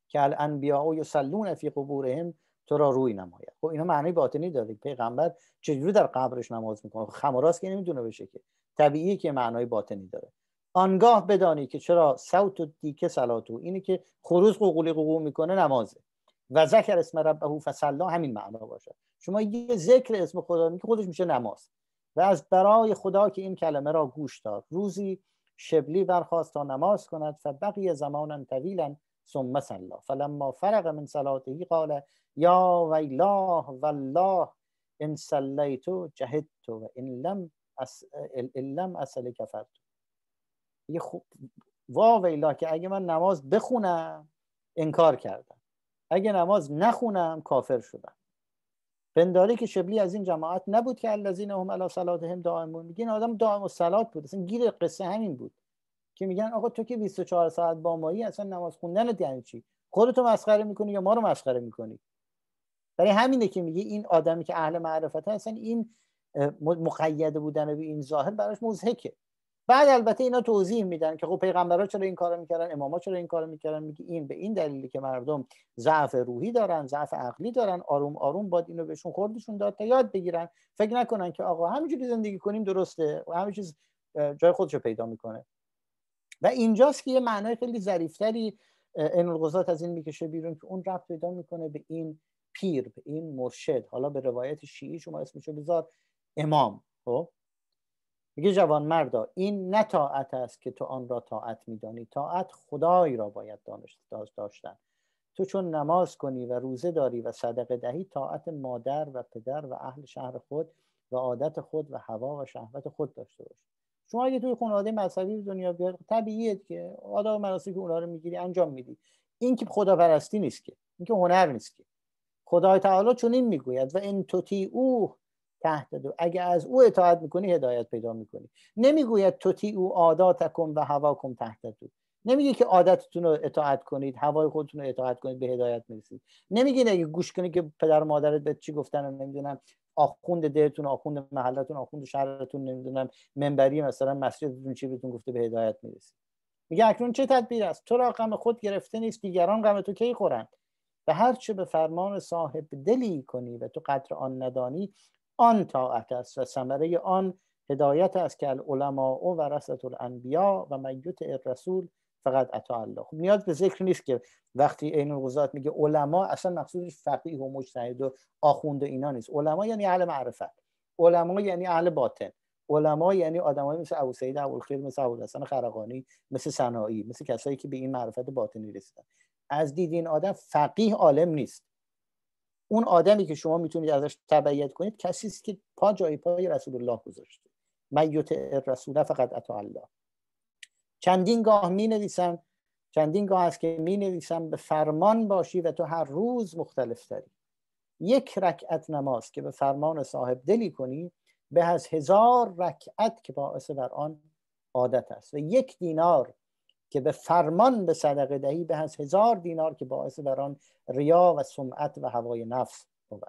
که الانبیاء یصلون فی قبورهم تو را روی نماید خب اینا معنی باطنی داره پیغمبر چجوری در قبرش نماز میکنه خمراست که نمیدونه بشه که طبیعی که معنای باطنی داره آنگاه بدانی که چرا سوت و دیکه سلاتو اینه که خروز قوقولی قوقو میکنه نمازه و ذکر اسم ربه فصلا همین معنا باشه شما یه ذکر اسم خدا که خودش میشه نماز و از برای خدا که این کلمه را گوش داد روزی شبلی برخواست تا نماز کند فبقی زمانا طویلا ثم صلا فلما فرق من صلاته قال یا ویلاه والله ان صلیت جهدت و ان لم علم اصل کفر یه خوب وا که اگه من نماز بخونم انکار کردم اگه نماز نخونم کافر شدم پنداری که شبلی از این جماعت نبود که الذین هم علی صلاتهم دائمون میگن آدم دائم و صلات بود اصلا گیر قصه همین بود که میگن آقا تو که 24 ساعت با مایی اصلا نماز خوندن یعنی چی خودتو مسخره میکنی یا ما رو مسخره میکنی برای همینه که میگه این آدمی که اهل معرفت اصلا این مقیده بودن به این ظاهر براش مزهکه بعد البته اینا توضیح میدن که خب پیغمبرا چرا این کارو میکردن اماما چرا این کارو میکردن میگه این به این دلیلی که مردم ضعف روحی دارن ضعف عقلی دارن آروم آروم باد اینو بهشون خوردشون داد تا یاد بگیرن فکر نکنن که آقا همینجوری زندگی کنیم درسته و همه چیز جای خودشو پیدا میکنه و اینجاست که یه معنای خیلی ظریفتری انالقضات از این میکشه بیرون که اون رفت پیدا میکنه به این پیر به این مرشد حالا به روایت شیعی شما اسمشو بذار امام خب میگه جوان مردا این نه طاعت است که تو آن را طاعت میدانی طاعت خدای را باید دانش داشتن تو چون نماز کنی و روزه داری و صدقه دهی طاعت مادر و پدر و اهل شهر خود و عادت خود و هوا و شهوت خود داشته باش شما اگه توی خانواده مذهبی دنیا بیاد طبیعیه که آداب که اونها رو میگیری انجام میدی این که خداپرستی نیست که این که هنر نیست که خدای تعالی چنین میگوید و ان او تحت دو اگه از او اطاعت میکنی هدایت پیدا میکنی نمیگوید توتی او عاداتکم و هواکم تحت دو نمیگه که عادتتون رو اطاعت کنید هوای خودتون رو اطاعت کنید به هدایت میرسید نمیگه اگه گوش کنید که پدر مادرت به چی گفتن نمیدونم آخوند دهتون آخوند محلتون آخوند شهرتون نمیدونم منبری مثلا مسجدتون چی بهتون گفته به هدایت میرسید میگه اکنون چه تدبیر است تو را غم خود گرفته نیست دیگران غم تو کی خورند و هر چه به فرمان صاحب دلی کنی و تو قدر آن ندانی آن طاعت است و ثمره آن هدایت است که العلماء و ورثت الانبیا و میت الرسول فقط عطا الله خب نیاز به ذکر نیست که وقتی عین روزات میگه علما اصلا مقصودش فقیه و مجتهد و آخوند و اینا نیست علما یعنی اهل معرفت علما یعنی اهل باطن علما یعنی آدمایی مثل ابو سعید ابوالخیر مثل ابوالحسن خرقانی مثل سنایی مثل کسایی که به این معرفت باطنی رسیدن از دید این آدم فقیه عالم نیست اون آدمی که شما میتونید ازش تبعیت کنید کسی است که پا جای پای رسول الله گذاشته من یطع رسول فقط اطاع الله چندین گاه می نویسم چندین گاه است که می نویسم به فرمان باشی و تو هر روز مختلف تری یک رکعت نماز که به فرمان صاحب دلی کنی به از هزار رکعت که باعث بر آن عادت است و یک دینار که به فرمان به صدقه دهی به از هزار دینار که باعث بران ریا و سمعت و هوای نفس بود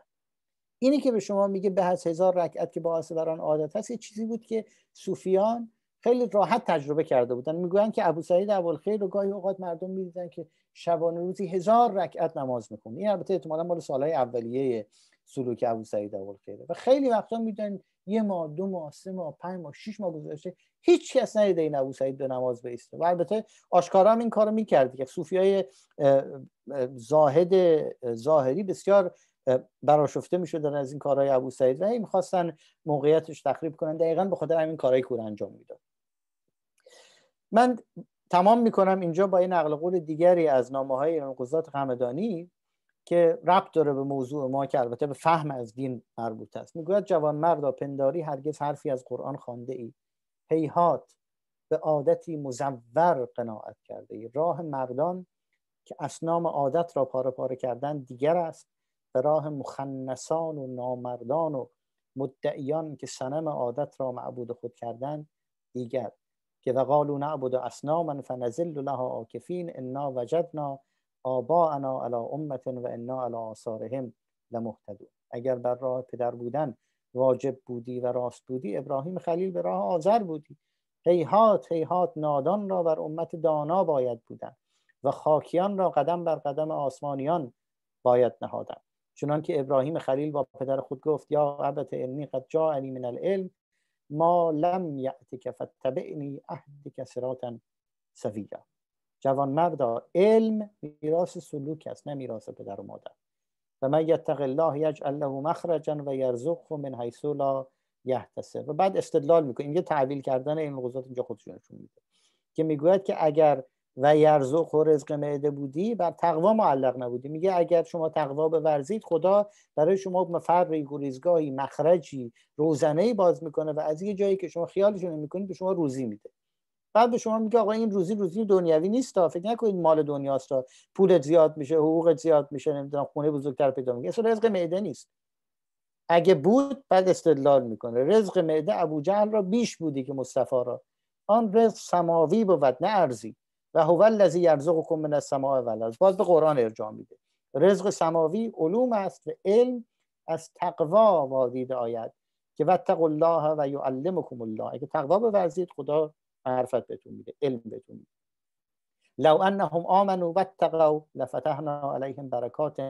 اینی که به شما میگه به از هزار رکعت که باعث بران عادت هست یه چیزی بود که صوفیان خیلی راحت تجربه کرده بودن میگویند که ابو سعید ابوالخیر و گاهی اوقات مردم میدیدن که شبانه روزی هزار رکعت نماز میکنه این البته احتمالاً مال سالهای اولیه سلوک ابو سعید کرده و خیلی وقتا میدن یه ماه دو ماه سه ماه پنج ماه شش ماه گذشته هیچ کس ندیده این ابو سعید به نماز بیسته و البته آشکارا هم این کارو میکرد که صوفی های زاهد ظاهری بسیار براشفته میشدن از این کارهای ابو سعید و میخواستن موقعیتش تخریب کنن دقیقا به خاطر همین کارهای کور انجام میداد من تمام میکنم اینجا با این نقل قول دیگری از نامه های امام که ربط داره به موضوع ما که البته به فهم از دین مربوط است میگوید جوان و پنداری هرگز حرفی از قرآن خانده ای هیهات به عادتی مزور قناعت کرده ای راه مردان که اسنام عادت را پاره پاره کردن دیگر است به راه مخنسان و نامردان و مدعیان که سنم عادت را معبود خود کردن دیگر که و قالو نعبد اسناما فنزل لها آکفین انا وجدنا آباءنا علی امت و انا علی آثارهم لمهتدون اگر بر راه پدر بودن واجب بودی و راست بودی ابراهیم خلیل به راه آذر بودی هیهات هیهات نادان را بر امت دانا باید بودن و خاکیان را قدم بر قدم آسمانیان باید نهادن چنان که ابراهیم خلیل با پدر خود گفت یا عبت علمی قد علی من العلم ما لم یعتک فتبعنی اهدک سراتا سویا جوان مردا علم میراث سلوک است نه میراث پدر و مادر و من یتق الله یجعل له مخرجا و یرزقه من حیث لا یحتسب و بعد استدلال میکنه اینجا تعویل کردن این لغزات اینجا خودشونشون میده که میگوید که اگر و یرزق و رزق معده بودی بر تقوا معلق نبودی میگه اگر شما تقوا بورزید خدا برای شما مفر و گریزگاهی مخرجی روزنه باز میکنه و از یه جایی که شما خیالشون میکنید به شما روزی میده بعد به شما میگه آقا این روزی روزی دنیوی نیست فکر نکنید مال دنیاست پولت زیاد میشه حقوقت زیاد میشه نمیدونم خونه بزرگتر پیدا میگه اصلا رزق معده نیست اگه بود بعد استدلال میکنه رزق معده ابو جهل را بیش بودی که مصطفی را آن رزق سماوی بود نه ارزی و هو الذی یرزقکم من السماء و باز به قرآن ارجاع میده رزق سماوی علوم است و علم از تقوا وادید آید که واتقوا الله و یعلمکم الله اگه تقوا به خدا معرفت بهتون میده علم بهتون میده لو انهم آمنوا واتقوا لفتحنا عليهم برکات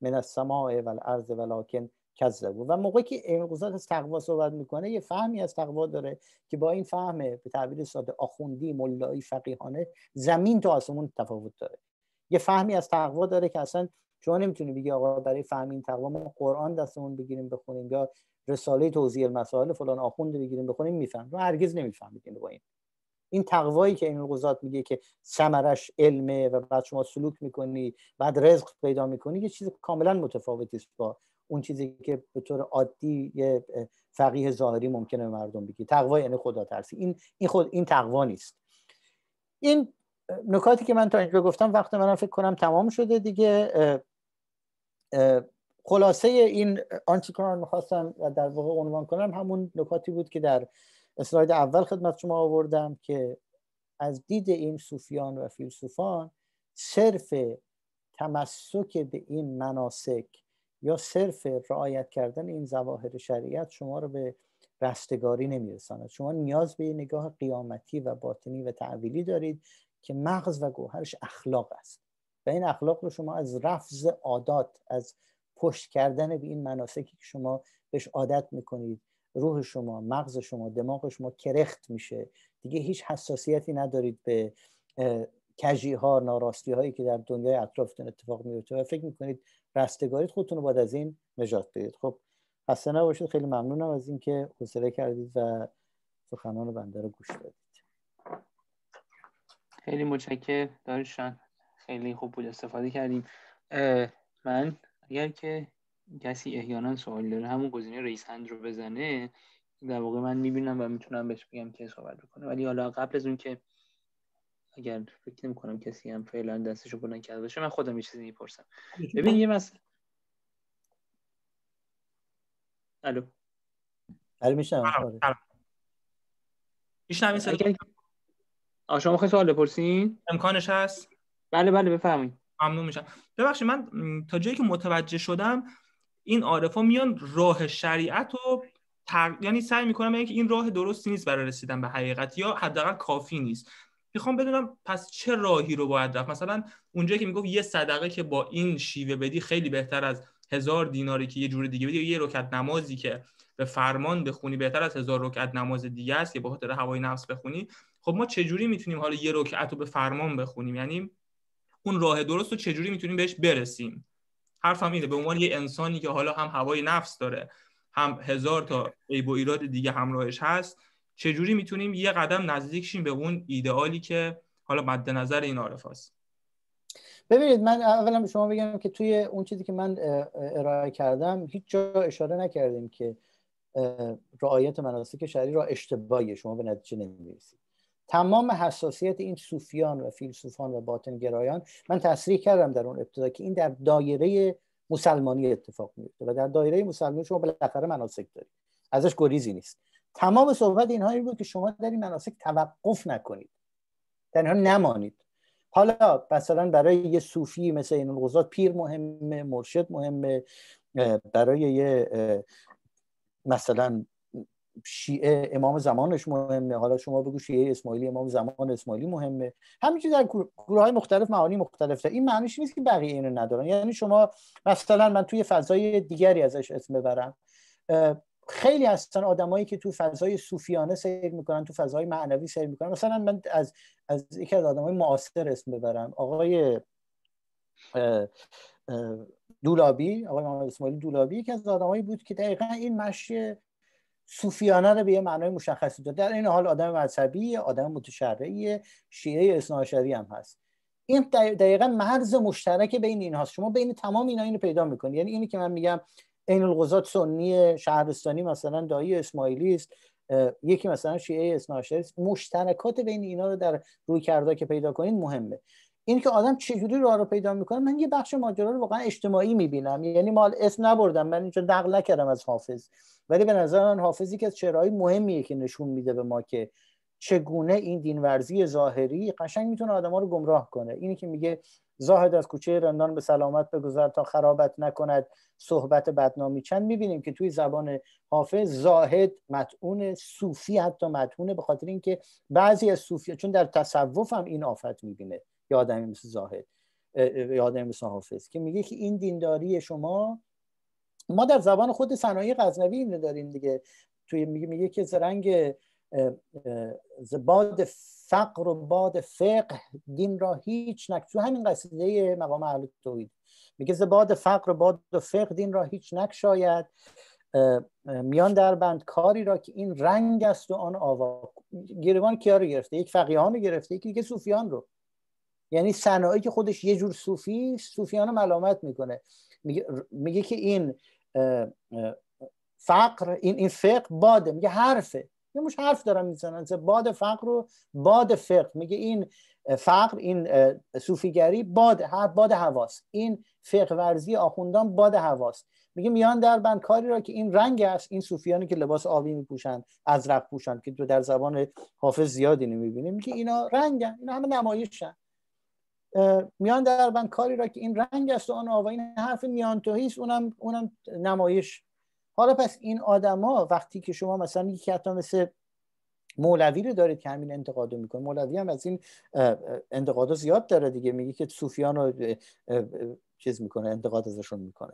من السماء والارض ولکن کذبو و موقعی که این از تقوا صحبت میکنه یه فهمی از تقوا داره که با این فهمه به تعبیر ساده آخوندی ملایی فقیهانه زمین تا آسمون تفاوت داره یه فهمی از تقوا داره که اصلا شما نمیتونی بگی آقا برای فهم این تقوا ما قرآن دستمون بگیریم بخونیم یا رساله توضیح مسائل فلان آخوند بگیریم بخونیم میفهمیم هرگز نمیفهمید با این این تقوایی که این قضات میگه که سمرش علمه و بعد شما سلوک میکنی بعد رزق پیدا میکنی یه چیز کاملا متفاوتی است با اون چیزی که به طور عادی یه فقیه ظاهری ممکنه به مردم بگی تقوا یعنی خدا ترسی این این خود این تقوا نیست این نکاتی که من تا اینجا گفتم وقت منم فکر کنم تمام شده دیگه خلاصه این آنچه که من در واقع عنوان کنم همون نکاتی بود که در اسلاید اول خدمت شما آوردم که از دید این صوفیان و فیلسوفان صرف تمسک به این مناسک یا صرف رعایت کردن این زواهر شریعت شما رو به رستگاری نمیرساند شما نیاز به نگاه قیامتی و باطنی و تعویلی دارید که مغز و گوهرش اخلاق است و این اخلاق رو شما از رفض عادات از پشت کردن به این مناسکی که شما بهش عادت میکنید روح شما مغز شما دماغ شما کرخت میشه دیگه هیچ حساسیتی ندارید به کجی ها ناراستی هایی که در دنیای اطرافتون اتفاق میفته و فکر میکنید رستگارید خودتون رو باید از این نجات بدید خب خسته نباشید خیلی ممنونم از اینکه حوصله کردید و سخنان بنده رو گوش دادید خیلی متشکرم دانشان خیلی خوب بود استفاده کردیم من اگر که کسی احیانا سوال داره همون گزینه رئیس هند رو بزنه در واقع من میبینم و میتونم بهش بگم که صحبت بکنه ولی حالا قبل از اون که اگر فکر نمی کنم کسی هم فعلا دستشو بلند کرده باشه من خودم یه چیزی میپرسم ببین یه مثلا الو الو میشنم این شما خیلی سوال بپرسین امکانش هست بله بله بفرمایید ممنون میشم ببخشید من تا جایی که متوجه شدم این عارفا میان راه شریعت رو تر... یعنی سعی میکنن اینکه این راه درستی نیست برای رسیدن به حقیقت یا حداقل کافی نیست میخوام بدونم پس چه راهی رو باید رفت مثلا اونجایی که میگفت یه صدقه که با این شیوه بدی خیلی بهتر از هزار دیناری که یه جور دیگه بدی یه رکعت نمازی که به فرمان بخونی بهتر از هزار رکعت نماز دیگه است که با خاطر هوای نفس بخونی خب ما چه جوری میتونیم حالا یه رکعت رو به فرمان بخونیم یعنی اون راه درست رو چجوری میتونیم بهش برسیم حرفم اینه به عنوان یه انسانی که حالا هم هوای نفس داره هم هزار تا عیب و ایراد دیگه همراهش هست چجوری میتونیم یه قدم نزدیک شیم به اون ایدئالی که حالا مد نظر این عارف هست ببینید من اولا به شما بگم که توی اون چیزی که من ارائه کردم هیچ جا اشاره نکردیم که رعایت مناسک شرعی را اشتباهی شما به نتیجه نمیرسید تمام حساسیت این صوفیان و فیلسوفان و باطنگرایان من تصریح کردم در اون ابتدا که این در دایره مسلمانی اتفاق میفته و در دایره مسلمانی شما بالاخره مناسک دارید ازش گریزی نیست تمام صحبت اینها این بود که شما در این مناسک توقف نکنید در اینها نمانید حالا مثلا برای یه صوفی مثل این القضات پیر مهمه مرشد مهمه برای یه مثلا شیعه امام زمانش مهمه حالا شما بگو شیعه اسماعیلی امام زمان اسماعیلی مهمه همینجوری در گروه های مختلف معانی مختلف داره این معنیش نیست که بقیه اینو ندارن یعنی شما مثلا من توی فضای دیگری ازش اسم ببرم خیلی اصلا آدمایی که تو فضای صوفیانه سیر میکنن تو فضای معنوی سیر میکنن مثلا من از از یکی از آدمای معاصر اسم ببرم آقای دولابی آقای امام اسماعیل دولابی یکی از آدمایی بود که دقیقا این مشی صوفیانه رو به یه معنای مشخصی داد در این حال آدم مذهبی آدم متشرعی شیعه اسناشری هم هست این دقیقا مرز مشترک بین این هاست شما بین تمام اینا اینو پیدا میکنید یعنی اینی که من میگم این الغزات سنی شهرستانی مثلا دایی اسماعیلی است یکی مثلا شیعه اسناشری است مشترکات بین اینا رو در روی کرده که پیدا کنین مهمه این که آدم چجوری راه رو پیدا میکنه من یه بخش ماجرا رو واقعا اجتماعی میبینم یعنی مال اسم نبردم من اینجا نقل نکردم از حافظ ولی به نظر من حافظی که از چهرههای مهمیه که نشون میده به ما که چگونه این دینورزی ظاهری قشنگ میتونه آدما رو گمراه کنه اینی که میگه زاهد از کوچه رندان به سلامت بگذر تا خرابت نکند صحبت بدنامی چند میبینیم که توی زبان حافظ زاهد متعون صوفی حتی متعونه به خاطر اینکه بعضی از صوفی چون در تصوف هم این آفت میبینه یادمی مثل زاهد یادمی مثل حافظ که میگه که این دینداری شما ما در زبان خود صنایع غزنوی اینو داریم دیگه توی میگه میگه که زرنگ باد فقر و باد فقه دین را هیچ نک تو همین قصیده مقام اهل توحید میگه ز باد فقر و باد فقه دین را هیچ نکشاید میان در بند کاری را که این رنگ است و آن آوا گیروان کیا رو گرفته یک فقیهان رو گرفته یکی دیگه صوفیان رو یعنی صنایعی که خودش یه جور صوفی صوفیان رو ملامت میکنه میگه, میگه که این فقر این این فقر باده میگه حرفه یه مش حرف دارم میزنن باد فقر رو باد فقر میگه این فقر این صوفیگری باد باد هواست این فقه ورزی آخوندان باد هواست میگه میان در بند کاری را که این رنگ است این صوفیانی که لباس آبی میپوشند ازرق پوشند که تو در زبان حافظ زیادی نمیبینیم که اینا رنگن اینا همه نمایشن میان در بند کاری را که این رنگ است و آن این حرف میان توهیز، اونم اونم نمایش حالا پس این آدما وقتی که شما مثلا یکی حتی مثل مولوی رو دارید که همین انتقادو میکنه مولوی هم از این انتقادو زیاد داره دیگه میگه که صوفیان رو چیز میکنه انتقاد ازشون میکنه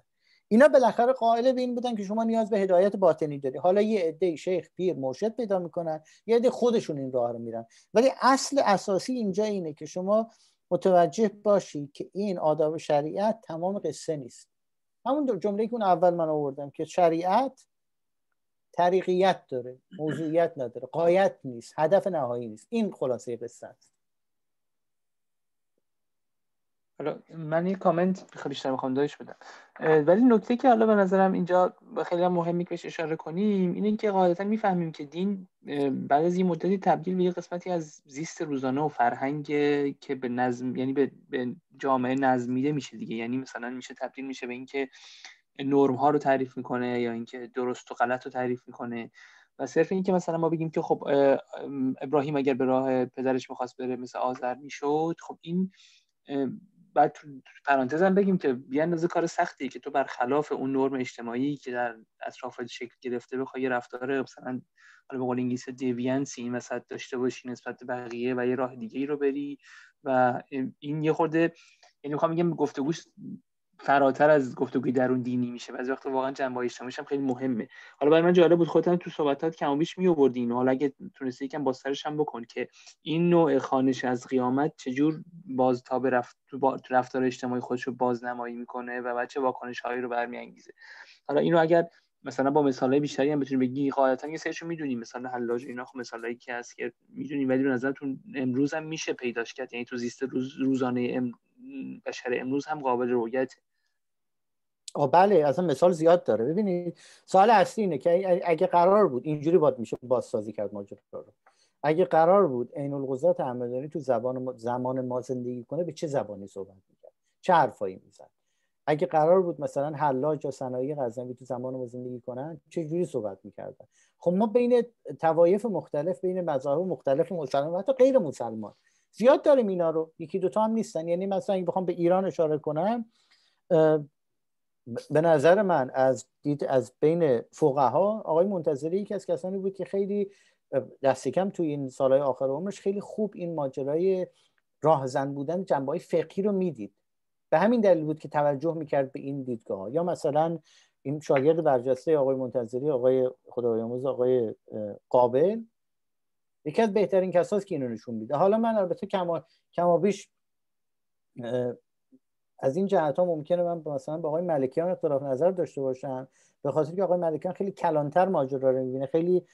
اینا بالاخره قائل به این بودن که شما نیاز به هدایت باطنی داری حالا یه عده شیخ پیر مرشد پیدا میکنن یه عده خودشون این راه رو میرن ولی اصل اساسی اینجا اینه که شما متوجه باشی که این آداب شریعت تمام قصه نیست همون جمله که اون اول من آوردم که شریعت طریقیت داره موضوعیت نداره قایت نیست هدف نهایی نیست این خلاصه قصه است حالا من یه کامنت بیشتر میخوام داشت بدم ولی نکته که حالا به نظرم اینجا خیلی هم مهمی که اشاره کنیم اینه که قاعدتا میفهمیم که دین بعد از این مدتی تبدیل به یه قسمتی از زیست روزانه و فرهنگ که به نظم یعنی به, به جامعه میده میشه دیگه یعنی مثلا میشه تبدیل میشه به اینکه نرم ها رو تعریف میکنه یا اینکه درست و غلط رو تعریف میکنه و صرف این که مثلا ما بگیم که خب ابراهیم اگر به راه پدرش میخواست بره مثل آذر میشد خب این بعد هم بگیم که یه اندازه کار سختیه که تو برخلاف اون نرم اجتماعی که در اطرافت شکل گرفته بخوای یه رفتار مثلا حالا به قول انگلیسی این وسط داشته باشی نسبت بقیه و یه راه دیگه ای رو بری و این یه خورده یعنی میخوام بگم گفتگوش فراتر از گفتگوی درون دینی میشه از وقت واقعا جنبه اجتماعیش هم خیلی مهمه حالا برای من جالب بود خودت تو صحبتات کم و بیش میآوردی اینو حالا اگه تونستی یکم با هم بکن که این نوع خانش از قیامت چجور باز تا به رفت... رفتار اجتماعی خودش رو بازنمایی میکنه و بچه واکنش هایی رو برمیانگیزه حالا اینو اگر مثلا با مثال های بیشتری هم بتونیم بگی غالبا یه سرشو میدونیم مثلا حلاج اینا خب مثالایی که هست که میدونیم ولی به نظرتون امروز هم میشه پیداش کرد یعنی تو زیست روزانه بشر امروز هم قابل رویت آه بله اصلا مثال زیاد داره ببینید سوال اصلی اینه که اگه قرار بود اینجوری باد میشه بازسازی کرد ماجرا رو اگه قرار بود عین القضا احمدانی تو زبان ما زمان ما زندگی کنه به چه زبانی صحبت میکرد چه حرفایی میزد اگه قرار بود مثلا حلاج یا صنایع غزنوی تو زمان ما زندگی کنن چه جوری صحبت میکردن خب ما بین توایف مختلف بین مذاهب مختلف مسلمان و حتی غیر مسلمان زیاد داریم اینا رو یکی دوتا هم نیستن یعنی مثلا اگه بخوام به ایران اشاره کنم به نظر من از دید از بین فقها آقای منتظری یکی از کسانی بود که خیلی دستیکم توی این سالهای آخر عمرش خیلی خوب این ماجرای راهزن بودن جنبه های فقهی رو میدید به همین دلیل بود که توجه میکرد به این دیدگاه یا مثلا این شاگرد برجسته آقای منتظری آقای آموز آقای قابل یکی از بهترین کساست که اینو نشون میده حالا من البته کما بیش از این جهت ها ممکنه من مثلا با آقای ملکیان اختلاف نظر داشته باشم به خاطر که آقای ملکیان خیلی کلانتر ماجرا رو میبینه خیلی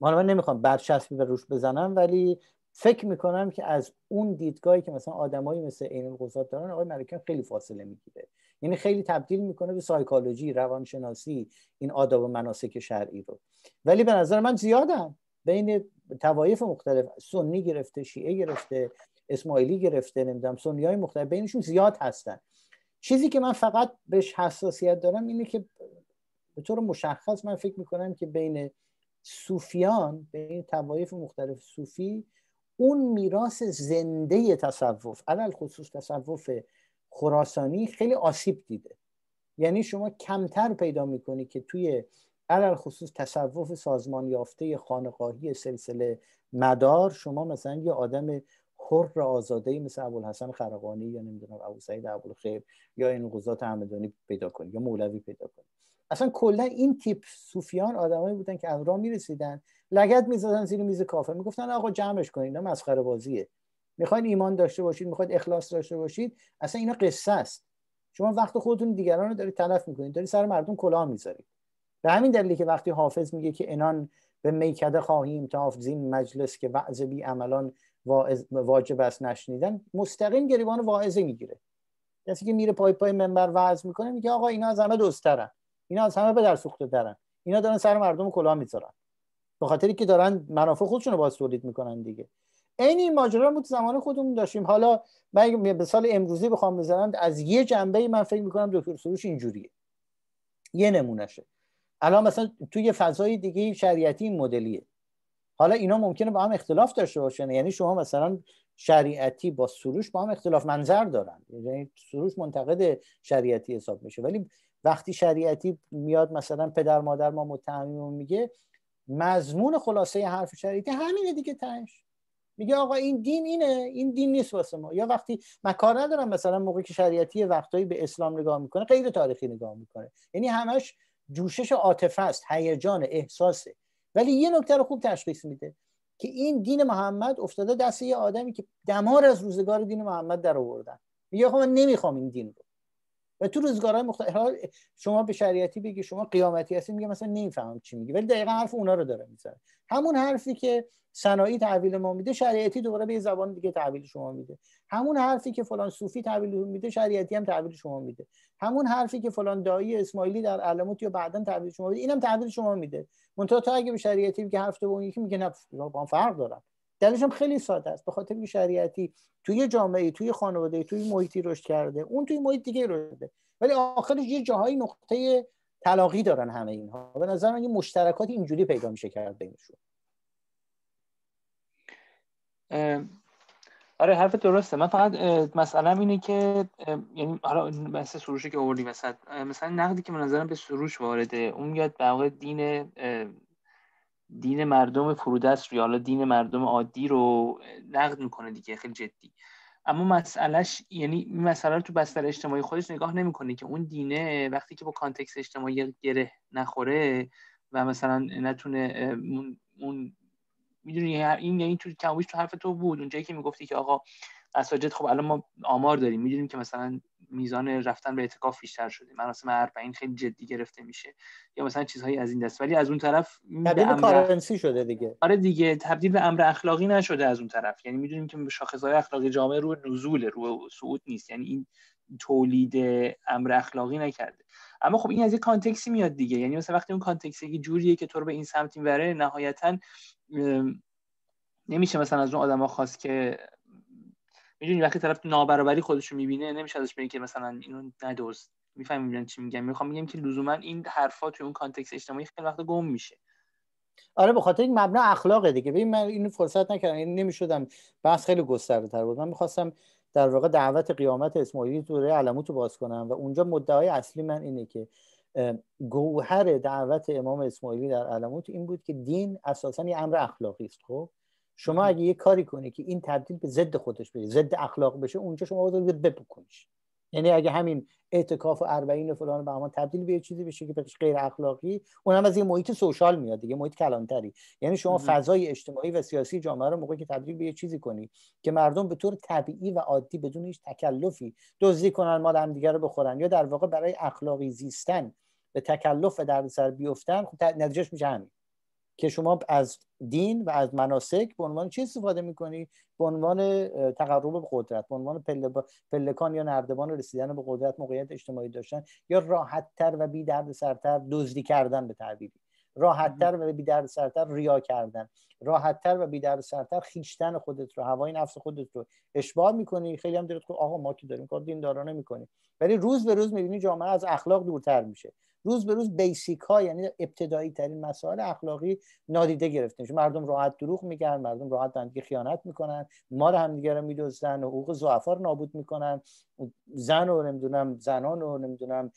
حالا من نمیخوام برچسبی به روش بزنم ولی فکر میکنم که از اون دیدگاهی که مثلا آدمایی مثل عین القصاد دارن آقای ملکیان خیلی فاصله میگیره یعنی خیلی تبدیل میکنه به سایکولوژی روانشناسی این آداب و مناسک شرعی رو ولی به نظر من زیادن بین توایف مختلف سنی گرفته شیعه گرفته اسماعیلی گرفته نمیدونم سنی های مختلف بینشون زیاد هستن چیزی که من فقط بهش حساسیت دارم اینه که به طور مشخص من فکر میکنم که بین صوفیان بین توایف مختلف صوفی اون میراث زنده تصوف علل خصوص تصوف خراسانی خیلی آسیب دیده یعنی شما کمتر پیدا میکنی که توی علل خصوص تصوف سازمان یافته خانقاهی سلسله مدار شما مثلا یه آدم حر آزاده مثل ابوالحسن خرقانی یا نمیدونم ابوسعید ابوالخیر یا این قضات همدانی پیدا کنی یا مولوی پیدا کنی اصلا کلا این تیپ صوفیان آدمایی بودن که از راه میرسیدن لگت میزدن زیر میز کافر میگفتن آقا جمعش کنید مسخره بازیه میخواین ایمان داشته باشید میخواید اخلاص داشته باشید اصلا اینا قصه است شما وقت خودتون دیگران رو دارید تلف میکنید دارید سر مردم کلاه میذارید به همین دلیلی که وقتی حافظ میگه که انان به میکده خواهیم تا زین مجلس که وعظ بی عملان واجب است نشنیدن مستقیم گریبان واعظه میگیره کسی که میره پای پای منبر وعظ میکنه میگه آقا اینا از همه دوسترن اینا از همه در سوخته درن اینا دارن سر مردم کلاه میذارن به خاطری که دارن منافع خودشون رو باز تولید میکنن دیگه عین این ماجرا بود زمان خودمون داشتیم حالا من سال امروزی بخوام بزنم از یه جنبه من فکر میکنم دکتر سروش اینجوریه یه نمونهشه الان مثلا توی فضای دیگه شریعتی این مدلیه حالا اینا ممکنه با هم اختلاف داشته باشن یعنی شما مثلا شریعتی با سروش با هم اختلاف منظر دارن یعنی سروش منتقد شریعتی حساب میشه ولی وقتی شریعتی میاد مثلا پدر مادر ما متهمیم میگه مضمون خلاصه حرف شریعتی همینه دیگه تنش میگه آقا این دین اینه این دین نیست واسه ما یا وقتی مکار ندارم مثلا موقعی که شریعتی وقتایی به اسلام نگاه میکنه غیر تاریخی نگاه میکنه یعنی همش جوشش عاطفه است هیجان احساسه ولی یه نکته رو خوب تشخیص میده که این دین محمد افتاده دست یه آدمی که دمار از روزگار دین محمد در آوردن میگه آقا من نمیخوام این دین رو و تو روزگارهای مختلف شما به شریعتی بگی شما قیامتی هستی میگه مثلا نمیفهمم چی میگه ولی دقیقا حرف اونا رو داره میزنه همون حرفی که صناعی تحویل ما میده شریعتی دوباره به زبان دیگه تحویل شما میده همون حرفی که فلان صوفی تحویل میده شریعتی هم تحویل شما میده همون حرفی که فلان دایی اسماعیلی در علمات یا بعدا تحویل شما میده اینم تحویل شما میده منتها تا اگه به شریعتی بگی حرف اون یکی میگه نه با فرق دلیلش هم خیلی ساده است به خاطر شریعتی توی جامعه توی خانواده توی محیطی رشد کرده اون توی محیط دیگه رشد ولی آخرش یه جاهایی نقطه تلاقی دارن همه اینها به نظر من یه مشترکات اینجوری پیدا میشه کرد بینشون آره حرف درسته من فقط مثلا اینه که یعنی حالا سروشی که آوردی مثلا نقدی که من نظرم به سروش وارده اون میاد به دین دین مردم فرودست رو حالا دین مردم عادی رو نقد میکنه دیگه خیلی جدی اما مسئلهش یعنی این مسئله رو تو بستر اجتماعی خودش نگاه نمیکنه که اون دینه وقتی که با کانتکس اجتماعی گره نخوره و مثلا نتونه اون, اون میدونی این یعنی تو کمویش تو حرف تو بود اونجایی که میگفتی که آقا اساجد خب الان ما آمار داریم میدونیم که مثلا میزان رفتن به اعتکاف بیشتر شده مراسم اربعین خیلی جدی گرفته میشه یا مثلا چیزهایی از این دست ولی از اون طرف تبدیل امر... شده دیگه آره دیگه تبدیل به امر اخلاقی نشده از اون طرف یعنی میدونیم که شاخصهای اخلاقی جامعه رو نزول رو صعود نیست یعنی این تولید امر اخلاقی نکرده اما خب این از یک کانتکسی میاد دیگه یعنی مثلا وقتی اون کانتکسی جوریه که تو رو به این سمت میبره نهایتا نمیشه مثلا از اون آدما خواست که میدونی وقتی طرف نابرابری خودش رو میبینه نمیشه ازش بگی که مثلا اینو ندوز میفهمی میگم چی میگم میخوام میگم که لزوما این حرفا توی اون کانتکست اجتماعی خیلی وقت گم میشه آره به خاطر این مبنا اخلاق دیگه ببین من اینو فرصت نکردم این یعنی نمیشدم بحث خیلی گسترده تر بود من میخواستم در واقع دعوت قیامت اسماعیلی دوره علموت رو باز کنم و اونجا مدعای اصلی من اینه که گوهر دعوت امام اسماعیلی در علموت این بود که دین اساسا یه امر اخلاقی است خب شما اگه یه کاری کنی که این تبدیل به ضد خودش بشه ضد اخلاق بشه اونجا شما باید بپکنیش یعنی اگه همین اعتکاف و اربعین و فلان به همان تبدیل به یه چیزی بشه که غیر اخلاقی اونم از یه محیط سوشال میاد دیگه محیط کلانتری یعنی شما فضای اجتماعی و سیاسی جامعه رو موقعی که تبدیل به یه چیزی کنی که مردم به طور طبیعی و عادی بدون هیچ تکلفی دزدی کنن مال همدیگه رو بخورن یا در واقع برای اخلاقی زیستن به تکلف و سر بیفتن خب نتیجهش میشه همین که شما از دین و از مناسک به عنوان چی استفاده میکنی به عنوان تقرب به قدرت به عنوان پل... پلکان یا نردبان رسیدن به قدرت موقعیت اجتماعی داشتن یا راحتتر و بی درد سرتر دزدی کردن به تعبیری راحتتر و بی درد سرتر ریا کردن راحتتر و بی درد سرتر خیشتن خودت رو هوای نفس خودت رو اشباع میکنی خیلی هم دارید آقا ما که داریم کار دیندارانه میکنیم ولی روز به روز میبینی جامعه از اخلاق دورتر میشه روز به روز بیسیک ها یعنی ابتدایی ترین مسائل اخلاقی نادیده گرفته میشه مردم راحت دروغ میگن مردم راحت بند خیانت میکنن ما رو همدیگه رو و حقوق ضعفا رو نابود میکنن زن رو نمیدونم زنان رو نمیدونم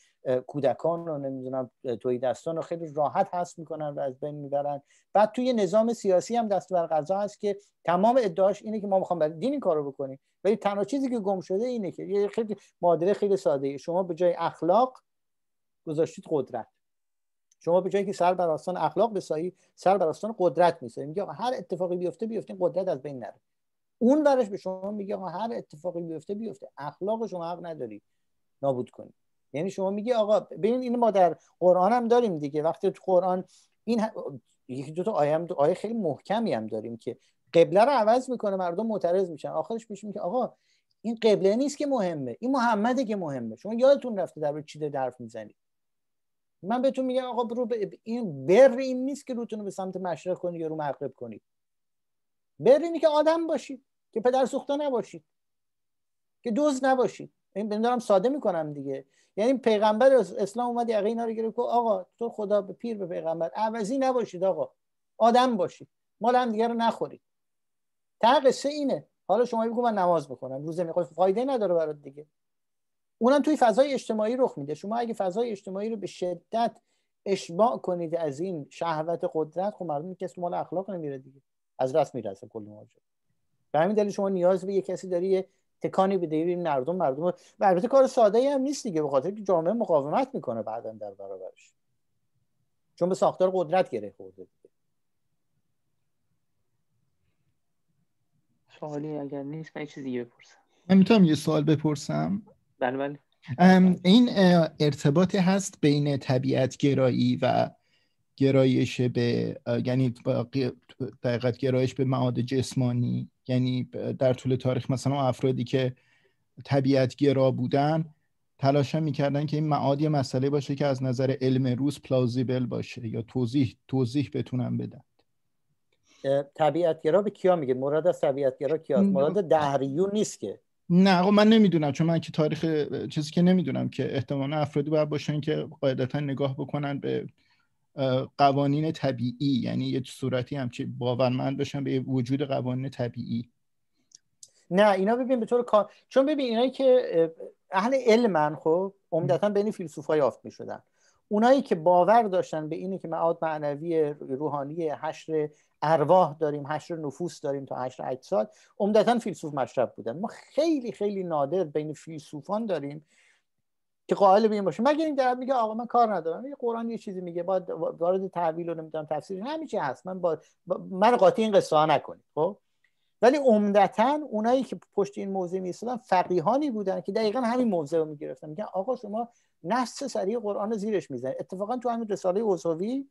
کودکان رو نمیدونم توی دستان رو خیلی راحت هست میکنن و از بین میبرن بعد توی نظام سیاسی هم دست بر غذا هست که تمام ادعاش اینه که ما میخوام برای دین کارو بکنیم ولی تنها چیزی که گم شده اینه که یه خیلی خیلی ساده شما به جای اخلاق گذاشتید قدرت شما به جایی که سر بر آستان اخلاق بسایی سر بر آستان قدرت میسازید میگه هر اتفاقی بیفته بیفته قدرت از بین نره اون برش به شما میگه آقا هر اتفاقی بیفته بیفته اخلاق شما حق نداری نابود کنی یعنی شما میگه آقا ببین این ما در قرآن هم داریم دیگه وقتی تو قرآن این یکی دو تا آیه آیه خیلی محکمی هم داریم که قبله رو عوض میکنه مردم معترض میشن آخرش میشه میگه آقا این قبله نیست که مهمه این محمده که مهمه شما یادتون رفته در چی درف میزنید من بهتون میگم آقا برو به این بر این نیست که روتون رو به سمت مشرق کنید یا رو مغرب کنید بر اینه که آدم باشید که پدر سوخته نباشید که دوز نباشید این بندارم ساده میکنم دیگه یعنی پیغمبر اسلام اومد یقه اینا رو گرفت آقا تو خدا به پیر به پیغمبر عوضی نباشید آقا آدم باشید مال هم دیگه رو نخورید تا اینه حالا شما بگو من نماز بکنم روزه میخوای فایده نداره برات دیگه اونم توی فضای اجتماعی رخ میده شما اگه فضای اجتماعی رو به شدت اشباع کنید از این شهوت قدرت خب معلومه کسی مال اخلاق نمیره دیگه از دست میرسه کل ماجرا به همین دلیل شما نیاز به یه کسی داری یه تکانی بده این مردم مردم و البته کار ساده ای هم نیست دیگه به خاطر که جامعه مقاومت میکنه بعدا در برابرش چون به ساختار قدرت گره خورده سوالی اگر نیست من چیزی بپرسم من میتونم یه سوال بپرسم بله، بله. این ارتباطی هست بین طبیعت گرایی و گرایش به یعنی دقیقت گرایش به معاد جسمانی یعنی در طول تاریخ مثلا افرادی که طبیعت گرا بودن تلاش میکردن که این معاد یه مسئله باشه که از نظر علم روز پلازیبل باشه یا توضیح توضیح بتونن بدن طبیعت گرا به کیا میگه مراد از طبیعت گرا کیا؟ مراد دهریون نیست که نه آقا من نمیدونم چون من که تاریخ چیزی که نمیدونم که احتمالا افرادی باید باشن که قاعدتا نگاه بکنن به قوانین طبیعی یعنی یه صورتی که باورمند باشن به وجود قوانین طبیعی نه اینا ببین به طور کار چون ببین اینایی که اهل علمن خب عمدتا بین فیلسوفای یافت میشدن اونایی که باور داشتن به اینه که معاد معنوی روحانی حشر ارواح داریم حشر نفوس داریم تا حشر اجساد عمدتا فیلسوف مشرب بودن ما خیلی خیلی نادر بین فیلسوفان داریم که قائل به این باشه مگر این در میگه آقا من کار ندارم یه قرآن یه چیزی میگه با وارد تحویل و نمیدونم تفسیر همین چی هست من با, من قاطی این قصه ها نکنید خب ولی عمدتا اونایی که پشت این موضوع میستادن فقیهانی بودن که دقیقا همین موضع رو میگرفتن میگن آقا شما نص سریع قرآن زیرش میزنه اتفاقا تو همین رساله اوزاوی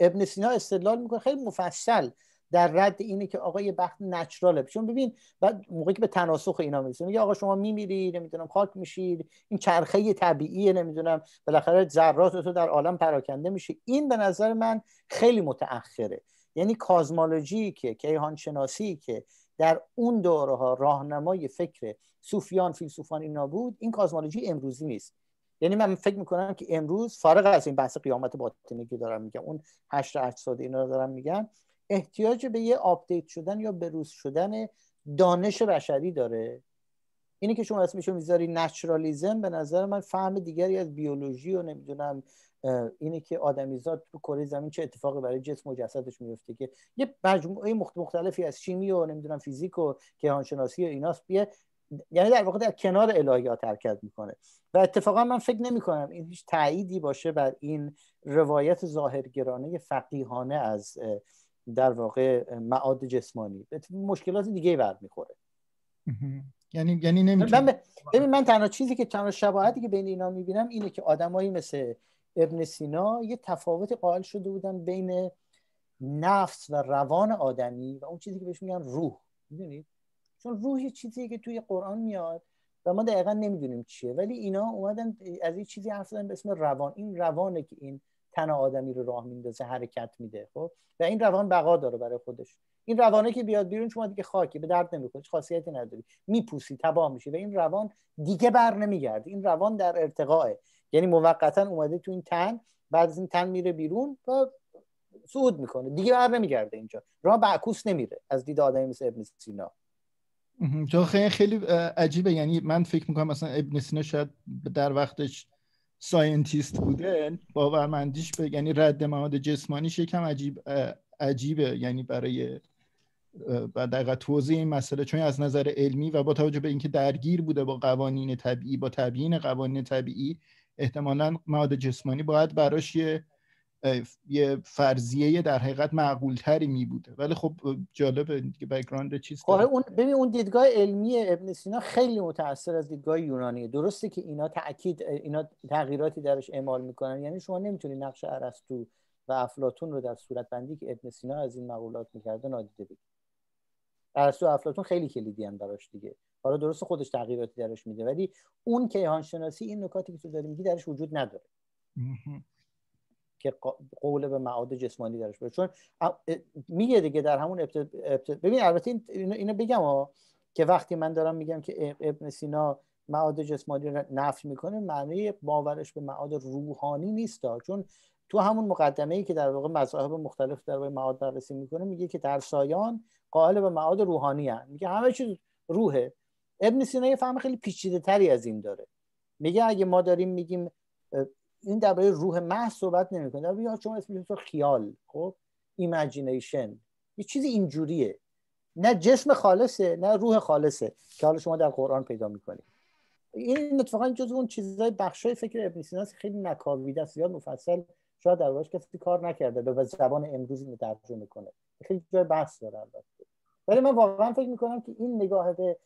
ابن سینا استدلال میکنه خیلی مفصل در رد اینه که آقای بخت نچراله چون ببین بعد موقعی که به تناسخ اینا میرسه میگه آقا شما میمیری نمیدونم خاک میشید این چرخه طبیعیه نمیدونم بالاخره ذرات تو در عالم پراکنده میشه این به نظر من خیلی متأخره یعنی کازمالوجی که کیهان شناسی که در اون دوره ها راهنمای فکر صوفیان فیلسوفان اینا بود این کازمولوژی امروزی نیست یعنی من فکر میکنم که امروز فارغ از این بحث قیامت باطنی که دارم میگم اون هشت اجساد اینا رو دارم میگم احتیاج به یه آپدیت شدن یا بروز شدن دانش بشری داره اینی که شما رو میذاری نچرالیزم به نظر من فهم دیگری از بیولوژی و نمیدونم اینه که آدمیزاد تو کره زمین چه اتفاقی برای جسم و جسدش میفته که یه مجموعه مختلفی از شیمی و نمیدونم فیزیک و کیهانشناسی و ایناست بیه یعنی در واقع در کنار الهیات حرکت میکنه و اتفاقا من فکر نمی کنم این هیچ تعییدی باشه بر این روایت ظاهرگرانه فقیهانه از در واقع معاد جسمانی مشکلات دیگه بر میخوره یعنی یعنی نمیتونم من تنها چیزی که تنها شباهتی که بین اینا میبینم اینه که آدمایی مثل ابن سینا یه تفاوت قائل شده بودن بین نفس و روان آدمی و اون چیزی که بهش میگن روح میدونید چون روح چیزی که توی قرآن میاد و ما دقیقا نمیدونیم چیه ولی اینا اومدن از یه چیزی حرف به اسم روان این روانه که این تن آدمی رو راه میندازه حرکت میده خب و این روان بقا داره برای خودش این روانه که بیاد بیرون شما دیگه خاکی به درد نمیخوره خاصیتی نداری میپوسی تباه میشی و این روان دیگه بر نمیگرده این روان در ارتقاء، یعنی موقتا اومده تو این تن بعد از این تن میره بیرون و صعود میکنه دیگه بر نمیگرده اینجا راه بعکوس نمیره از دید آدمی مثل ابن سینا تو خیلی خیلی عجیبه یعنی من فکر میکنم مثلا ابن سینا شاید در وقتش ساینتیست بوده باورمندیش به یعنی رد مواد جسمانیش یکم عجیب عجیبه یعنی برای بعد توضیح این مسئله چون از نظر علمی و با توجه به اینکه درگیر بوده با قوانین طبیعی با تبیین قوانین طبیعی احتمالا مواد جسمانی باید براش یه یه فرضیه در حقیقت معقول تری می بوده ولی خب جالبه که بک‌گراند چیز خب اون ببین اون دیدگاه علمی ابن سینا خیلی متاثر از دیدگاه یونانیه درسته که اینا تاکید اینا تغییراتی درش اعمال میکنن یعنی شما نمیتونی نقش ارسطو و افلاتون رو در صورت بندی که ابن سینا از این مقولات میکرده نادیده بگیری ارسطو و افلاتون خیلی کلیدی هم براش دیگه حالا درست خودش تغییراتی درش میده ولی اون کیهان شناسی این نکاتی که تو داری میگی درش وجود نداره که قول به معاد جسمانی درش باشه چون میگه دیگه در همون ابتد... ابتد... ببین البته این... اینو بگم که وقتی من دارم میگم که ابن سینا معاد جسمانی رو نفی میکنه معنی باورش به معاد روحانی نیست چون تو همون مقدمه ای که در واقع مذاهب مختلف در واقع معاد بررسی میکنه میگه که در سایان قائل به معاد روحانی هن. میگه همه چیز روحه ابن سینا یه فهم خیلی پیچیده از این داره میگه اگه ما داریم میگیم این درباره روح محض صحبت نمیکنه در یا شما اسمش تو خیال خب ایمیجینیشن یه چیزی اینجوریه نه جسم خالصه نه روح خالصه که حالا شما در قرآن پیدا میکنید این اتفاقا جز اون چیزهای بخشای فکر ابن سینا خیلی نکاویده است زیاد مفصل شاید در واقع کسی کار نکرده به زبان امروزی اینو ترجمه کنه خیلی جای بحث داره البته ولی من واقعا فکر میکنم که این نگاه به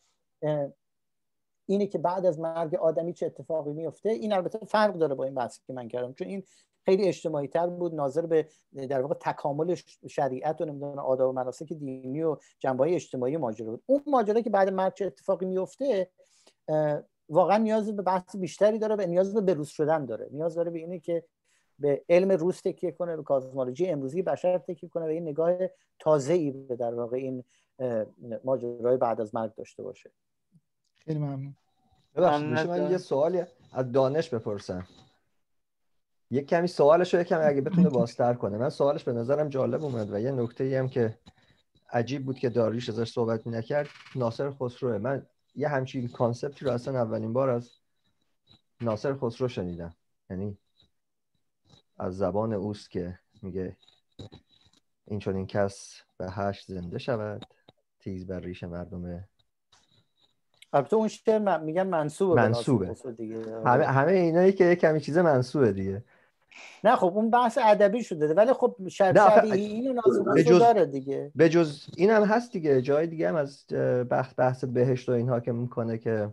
اینه که بعد از مرگ آدمی چه اتفاقی میفته این البته فرق داره با این بحثی که من کردم چون این خیلی اجتماعی تر بود ناظر به در واقع تکامل شریعت و نمیدونم آداب و مناسک دینی و جنبه اجتماعی ماجرا بود اون ماجرا که بعد مرگ چه اتفاقی میفته واقعا نیاز به بحث بیشتری داره و نیاز به بروز شدن داره نیاز داره به اینه که به علم روز تکیه کنه به کازمولوژی امروزی بشر تکیه کنه و این نگاه تازه ای به در واقع این ماجرای بعد از مرگ داشته باشه خیلی ممنون من یه سوالی از دانش بپرسم یک کمی سوالش رو یک کمی اگه بتونه بازتر کنه من سوالش به نظرم جالب اومد و یه نکته هم که عجیب بود که داریش ازش صحبت نکرد ناصر خسروه من یه همچین کانسپتی رو اصلا اولین بار از ناصر خسرو شنیدم یعنی از زبان اوست که میگه این چون این کس به هشت زنده شود تیز بر ریش مردم البته اون شعر من... میگن منصوبه منصوبه دیگه. آره. همه همه اینایی که یه کمی چیز منصوبه دیگه نه خب اون بحث ادبی شده ولی خب شب شبیه اینو جز... داره دیگه به جز این هست دیگه جای دیگه هم از بحث بحث بهشت و اینها که میکنه که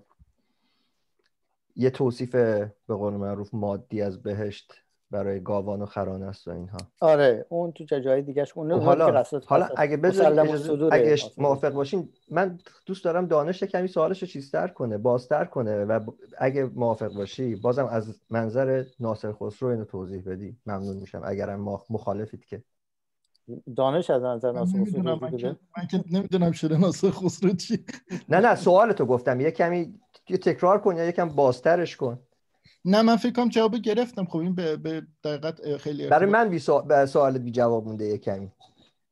یه توصیف به قول معروف مادی از بهشت برای گاوان و خران است و اینها آره اون تو جای دیگهش خب اون حالا حالا اگه بذارید اگه موافق باشین من دوست دارم دانش کمی سوالش رو چیزتر کنه بازتر کنه و اگه موافق باشی بازم از منظر ناصر خسرو اینو توضیح بدی ممنون میشم اگرم مخالفید که دانش از نظر ناصر خسرو من, من, که... من نمیدونم شده ناصر خسرو چی نه نه سوال تو گفتم یه کمی تکرار کن یا یکم بازترش کن نه من فکر کنم جواب گرفتم خب این به, به خیلی برای من بی سوال بی جواب مونده کمی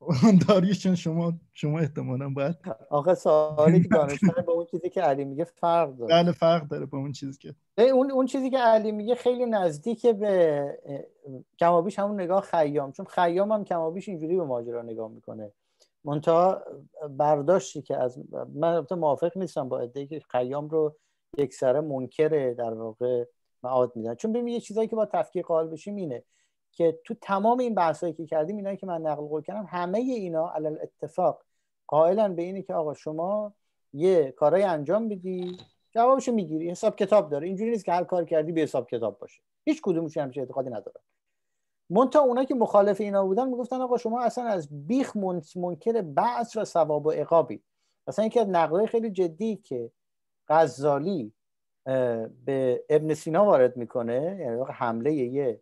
داری چون شما شما احتمالاً باید آخه سوالی که دانشمند با اون چیزی که علی میگه فرق داره بله فرق داره با اون چیزی که اون اون چیزی که علی میگه خیلی نزدیک به کمابیش همون نگاه خیام چون خیام هم کمابیش اینجوری به ماجرا نگاه میکنه منتها برداشتی که از من موافق نیستم با ایده که خیام رو یک سره منکر در واقع معاد میدن چون ببین یه چیزایی که با تفکیک قائل بشیم اینه که تو تمام این بحثایی که کردیم اینایی که من نقل قول کردم همه اینا علل اتفاق قائلن به اینه که آقا شما یه کارای انجام بدی جوابشو میگیری حساب کتاب داره اینجوری نیست که هر کار کردی به حساب کتاب باشه هیچ هم چه اعتقادی نداره مونتا اونا که مخالف اینا بودن میگفتن آقا شما اصلا از بیخ منکر بعث و ثواب و عقابی اصلا اینکه از نقلای خیلی جدی که غزالی به ابن سینا وارد میکنه یعنی حمله یه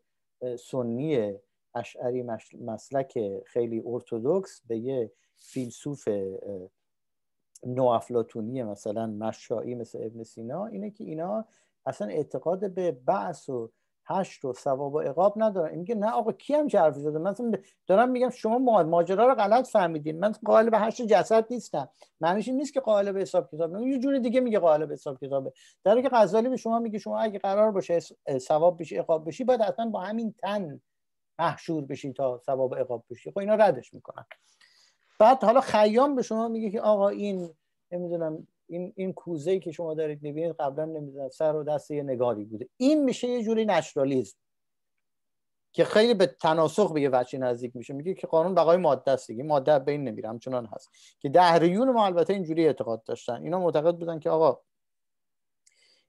سنی اشعری مسلک خیلی ارتودکس به یه فیلسوف نوافلاتونی مثلا مشایی مثل ابن سینا اینه که اینا اصلا اعتقاد به بعث و هشت و ثواب و عقاب نداره میگه نه آقا کی هم چه حرفی زده من دارم میگم شما ماجرا رو غلط فهمیدین من به هشت جسد نیستم معنیش این نیست که به حساب کتاب یه جور دیگه میگه به حساب کتابه در که غزالی به شما میگه شما اگه قرار باشه ثواب بشی عقاب بشی باید اصلا با همین تن محشور بشی تا ثواب عقاب بشی خب اینا ردش میکنن بعد حالا خیام به شما میگه که آقا این نمیدونم این این کوزه که شما دارید میبینید قبلا نمیدونم سر و دست یه نگاری بوده این میشه یه جوری نشرالیزم که خیلی به تناسخ به یه نزدیک میشه میگه که قانون بقای ماده است دیگه ماده بین نمیره همچنان هست که دهریون ما البته اینجوری اعتقاد داشتن اینا معتقد بودن که آقا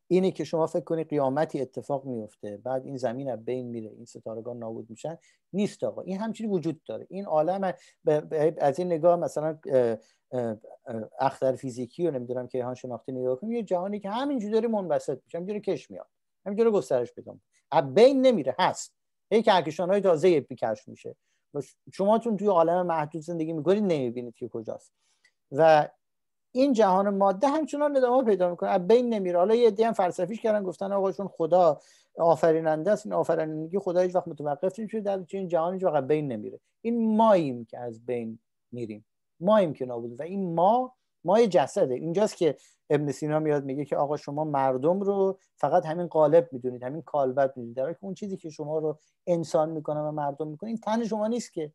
اینه که شما فکر کنید قیامتی اتفاق میفته بعد این زمین از بین میره این ستارگان نابود میشن نیست آقا این همچنین وجود داره این عالم از این نگاه مثلا اختر فیزیکی رو نمیدونم که شناختی نگاه کنیم یه جهانی که همینجوری داره منبسط میشه همینجوری کش میاد همینجوری گسترش پیدا از بین نمیره هست یک کهکشان های تازه بیکش میشه شما چون توی عالم محدود زندگی میکنید نمیبینید که کجاست و این جهان ماده همچنان ادامه پیدا میکنه از بین نمیره حالا یه عده هم فلسفیش کردن گفتن آقا چون خدا آفریننده است این آفرینندگی خدا هیچ وقت متوقف نمیشه در این جهان هیچ بین نمیره این ماییم که از بین میریم ماییم که نابود و این ما مای جسده اینجاست که ابن سینا میاد میگه که آقا شما مردم رو فقط همین قالب میدونید همین کالبد میدونید در اون چیزی که شما رو انسان میکنه و مردم میکنه این تن شما نیست که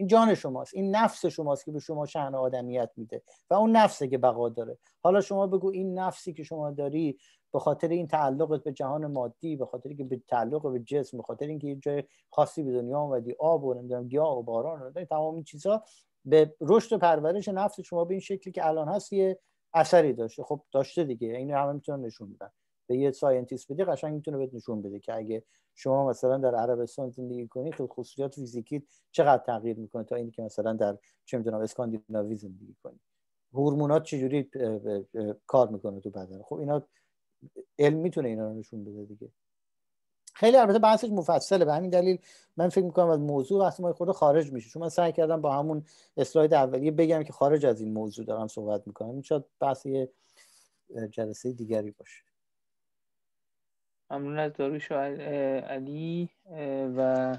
این جان شماست این نفس شماست که به شما شهن آدمیت میده و اون نفسه که بقا داره حالا شما بگو این نفسی که شما داری به خاطر این تعلقت به جهان مادی به خاطر که به تعلق به جسم به خاطر اینکه یه جای خاصی به دنیا اومدی آب و نمیدونم گیاه و باران و تمام این چیزها به رشد و پرورش نفس شما به این شکلی که الان هست یه اثری داشته خب داشته دیگه اینو همه میتونن نشون بدن به یه ساینتیست بدی قشنگ میتونه بهت نشون بده که اگه شما مثلا در عربستان زندگی کنید تو خصوصیات فیزیکی چقدر تغییر میکنه تا اینکه مثلا در چه میدونم اسکاندیناوی زندگی کنید هورمونات چجوری کار میکنه تو بدن خب اینا علم میتونه اینا رو نشون بده دیگه خیلی البته بحثش مفصله به همین دلیل من فکر میکنم از موضوع بحث ما خود خارج میشه چون من سعی کردم با همون اسلاید اولیه بگم که خارج از این موضوع دارم صحبت میکنم این شاید بحث جلسه دیگری باشه ممنون از داروش و علی و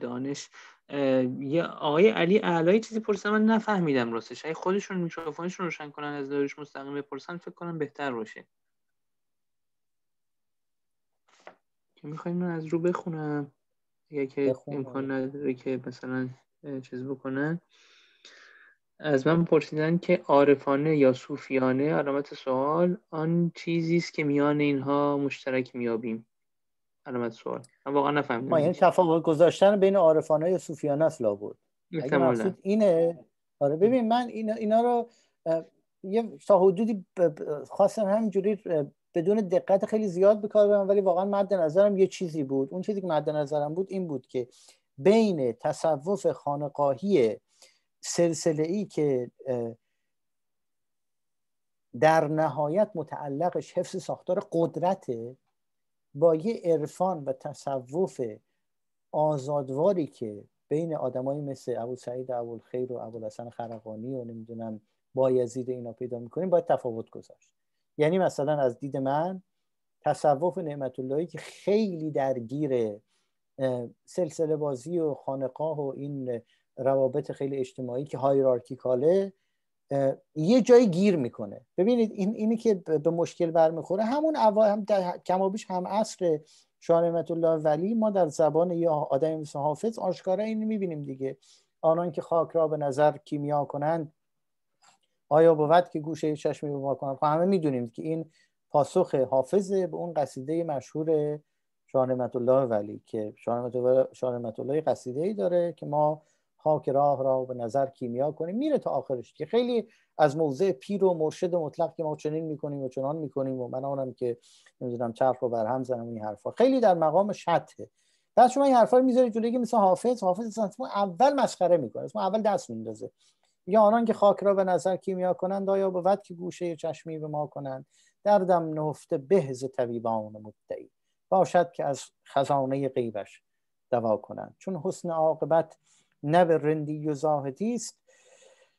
دانش یا آقای علی اعلایی چیزی پرسن من نفهمیدم راستش اگه خودشون میکروفونشون روشن کنن از داروش مستقیم بپرسن فکر کنم بهتر باشه که میخوایم من از رو بخونم یکی که امکان آره. نداره که مثلا چیز بکنن از من پرسیدن که عارفانه یا صوفیانه علامت سوال آن چیزی است که میان اینها مشترک میابیم علامت سوال من واقعا نفهمیدم ما یعنی تفاوت گذاشتن بین عارفانه یا صوفیانه است بود اینه آره ببین من اینا, اینا رو یه تا حدودی خواستم همینجوری بدون دقت خیلی زیاد به کار برم ولی واقعا مد نظرم یه چیزی بود اون چیزی که مد نظرم بود این بود که بین تصوف خانقاهی سلسله ای که در نهایت متعلقش حفظ ساختار قدرت با یه عرفان و تصوف آزادواری که بین آدمایی مثل ابو سعید ابو الخیر و ابو حسن خرقانی و نمیدونم بایزید اینا پیدا میکنیم باید تفاوت گذاشت یعنی مثلا از دید من تصوف نعمت اللهی که خیلی درگیر سلسله بازی و خانقاه و این روابط خیلی اجتماعی که هایرارکیکاله یه جایی گیر میکنه ببینید این اینی که به مشکل برمیخوره همون اول هم کمابیش هم اصر شاه الله ولی ما در زبان یه آدمی مثل حافظ آشکارا اینو میبینیم دیگه آنان که خاک را به نظر کیمیا کنند آیا بود که گوشه چشمی به ما کنند خب همه میدونیم که این پاسخ حافظه به اون قصیده مشهور شاه الله ولی که شاه الله قصیده ای داره که ما خاک راه را به نظر کیمیا کنیم میره تا آخرش که خیلی از موضع پیر و مرشد مطلق که ما چنین میکنیم و چنان میکنیم و من آنم که نمیدونم چرخ رو برهم زنم این حرفا خیلی در مقام شطه بعد شما این حرفا رو میذاری جلوی مثل حافظ حافظ اصلا اول مسخره میکنه اصلا اول دست میندازه یا آنان که خاک را به نظر کیمیا کنند آیا بود که گوشه چشمی به ما کنند دردم نهفته بهز طبیبان مدعی باشد که از خزانه غیبش دوا کنند چون حسن عاقبت نو رندی و زاهدی است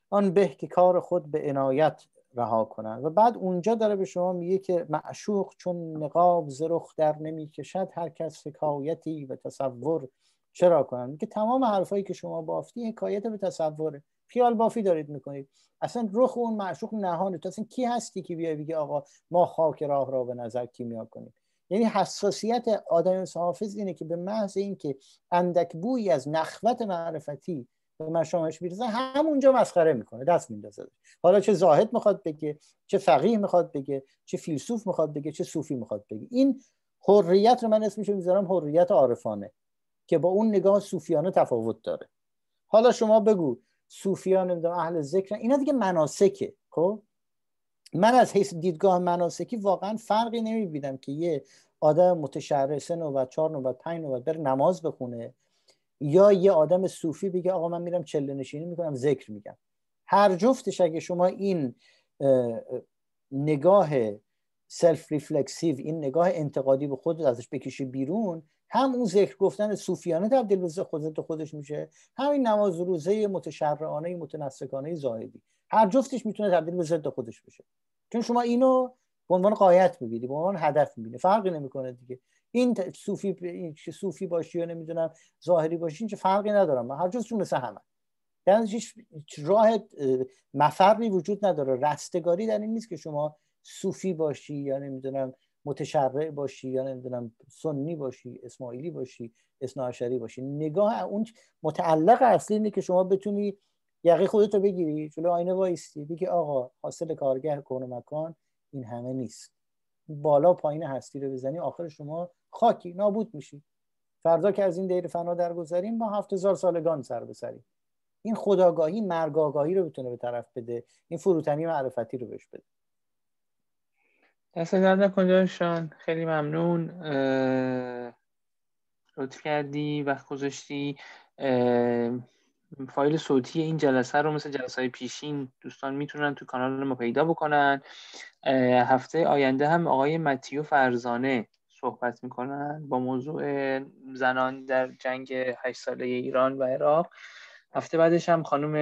آن به که کار خود به عنایت رها کنن و بعد اونجا داره به شما میگه که معشوق چون نقاب زرخ در نمیکشد هر کس حکایتی و تصور چرا کنن میگه تمام حرفایی که شما بافتی حکایت به تصوره خیال بافی دارید میکنید اصلا رخ اون معشوق نهانه تو اصلا کی هستی که بیای بگی آقا ما خاک راه را به نظر کیمیا کنیم یعنی حساسیت آدم صحافظ اینه که به محض اینکه اندک بویی از نخوت معرفتی به مشامش میرسه همونجا مسخره میکنه دست میندازه حالا چه زاهد میخواد بگه چه فقیه میخواد بگه چه فیلسوف میخواد بگه چه صوفی میخواد بگه این حریت رو من اسمش میذارم حریت عارفانه که با اون نگاه صوفیانه تفاوت داره حالا شما بگو صوفیان نمیدونم اهل ذکر اینا دیگه مناسکه خب من از حیث دیدگاه مناسکی واقعا فرقی نمیبینم که یه آدم متشرع سه نوبت چهار نوبت پنج نوبت بره نماز بخونه یا یه آدم صوفی بگه آقا من میرم چله نشینی میکنم ذکر میگم هر جفتش اگه شما این نگاه سلف ریفلکسیو این نگاه انتقادی به خود ازش بکشی بیرون هم اون ذکر گفتن صوفیانه در دلوزه خودت خودش میشه همین نماز روزه متشرعانه متنسکانه زاهدی هر جفتش میتونه تبدیل به ضد خودش بشه چون شما اینو به عنوان قایت میبینی به عنوان هدف میبینی فرقی نمیکنه دیگه این صوفی این صوفی باشی یا نمیدونم ظاهری باشی چه فرقی ندارم من هر جفتشون مثل همه در یعنی هیچ راه مفری وجود نداره رستگاری در این نیست که شما صوفی باشی یا نمیدونم متشرع باشی یا نمیدونم سنی باشی اسماعیلی باشی اسناعشری باشی نگاه اون متعلق اصلی اینه که شما بتونی یقی خودتو بگیری جلو آینه وایستی بگی آقا حاصل کارگه کن مکان این همه نیست بالا پایین هستی رو بزنی آخر شما خاکی نابود میشی فردا که از این دیر فنا درگذریم با هفت هزار سالگان سر بسریم این خداگاهی مرگ رو بتونه به طرف بده این فروتنی معرفتی رو بهش بده دست درد نکن خیلی ممنون لطف کردی وقت گذاشتی فایل صوتی این جلسه رو مثل جلسه های پیشین دوستان میتونن تو کانال ما پیدا بکنن هفته آینده هم آقای متیو فرزانه صحبت میکنن با موضوع زنان در جنگ هشت ساله ایران و عراق هفته بعدش هم خانم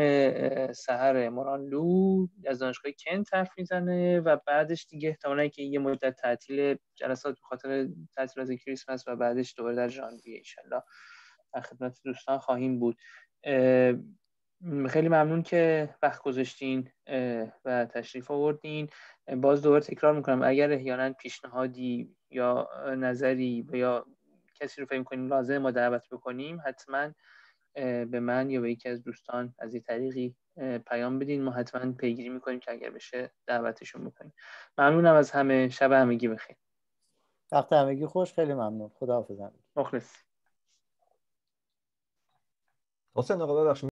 سهر مرانلو از دانشگاه کنت حرف میزنه و بعدش دیگه احتمالا که یه مدت تعطیل جلسات به خاطر تعطیلات کریسمس و بعدش دوباره در ژانویه ایشالله خدمت دوستان خواهیم بود خیلی ممنون که وقت گذاشتین و تشریف آوردین باز دوباره تکرار میکنم اگر احیانا پیشنهادی یا نظری یا کسی رو فکر کنیم لازم ما دعوت بکنیم حتما به من یا به یکی از دوستان از این طریقی پیام بدین ما حتما پیگیری میکنیم که اگر بشه دعوتشون بکنیم ممنونم از همه شب همگی بخیر وقت همگی خوش خیلی ممنون خدا حافظ רוצה נורא לא להשמיץ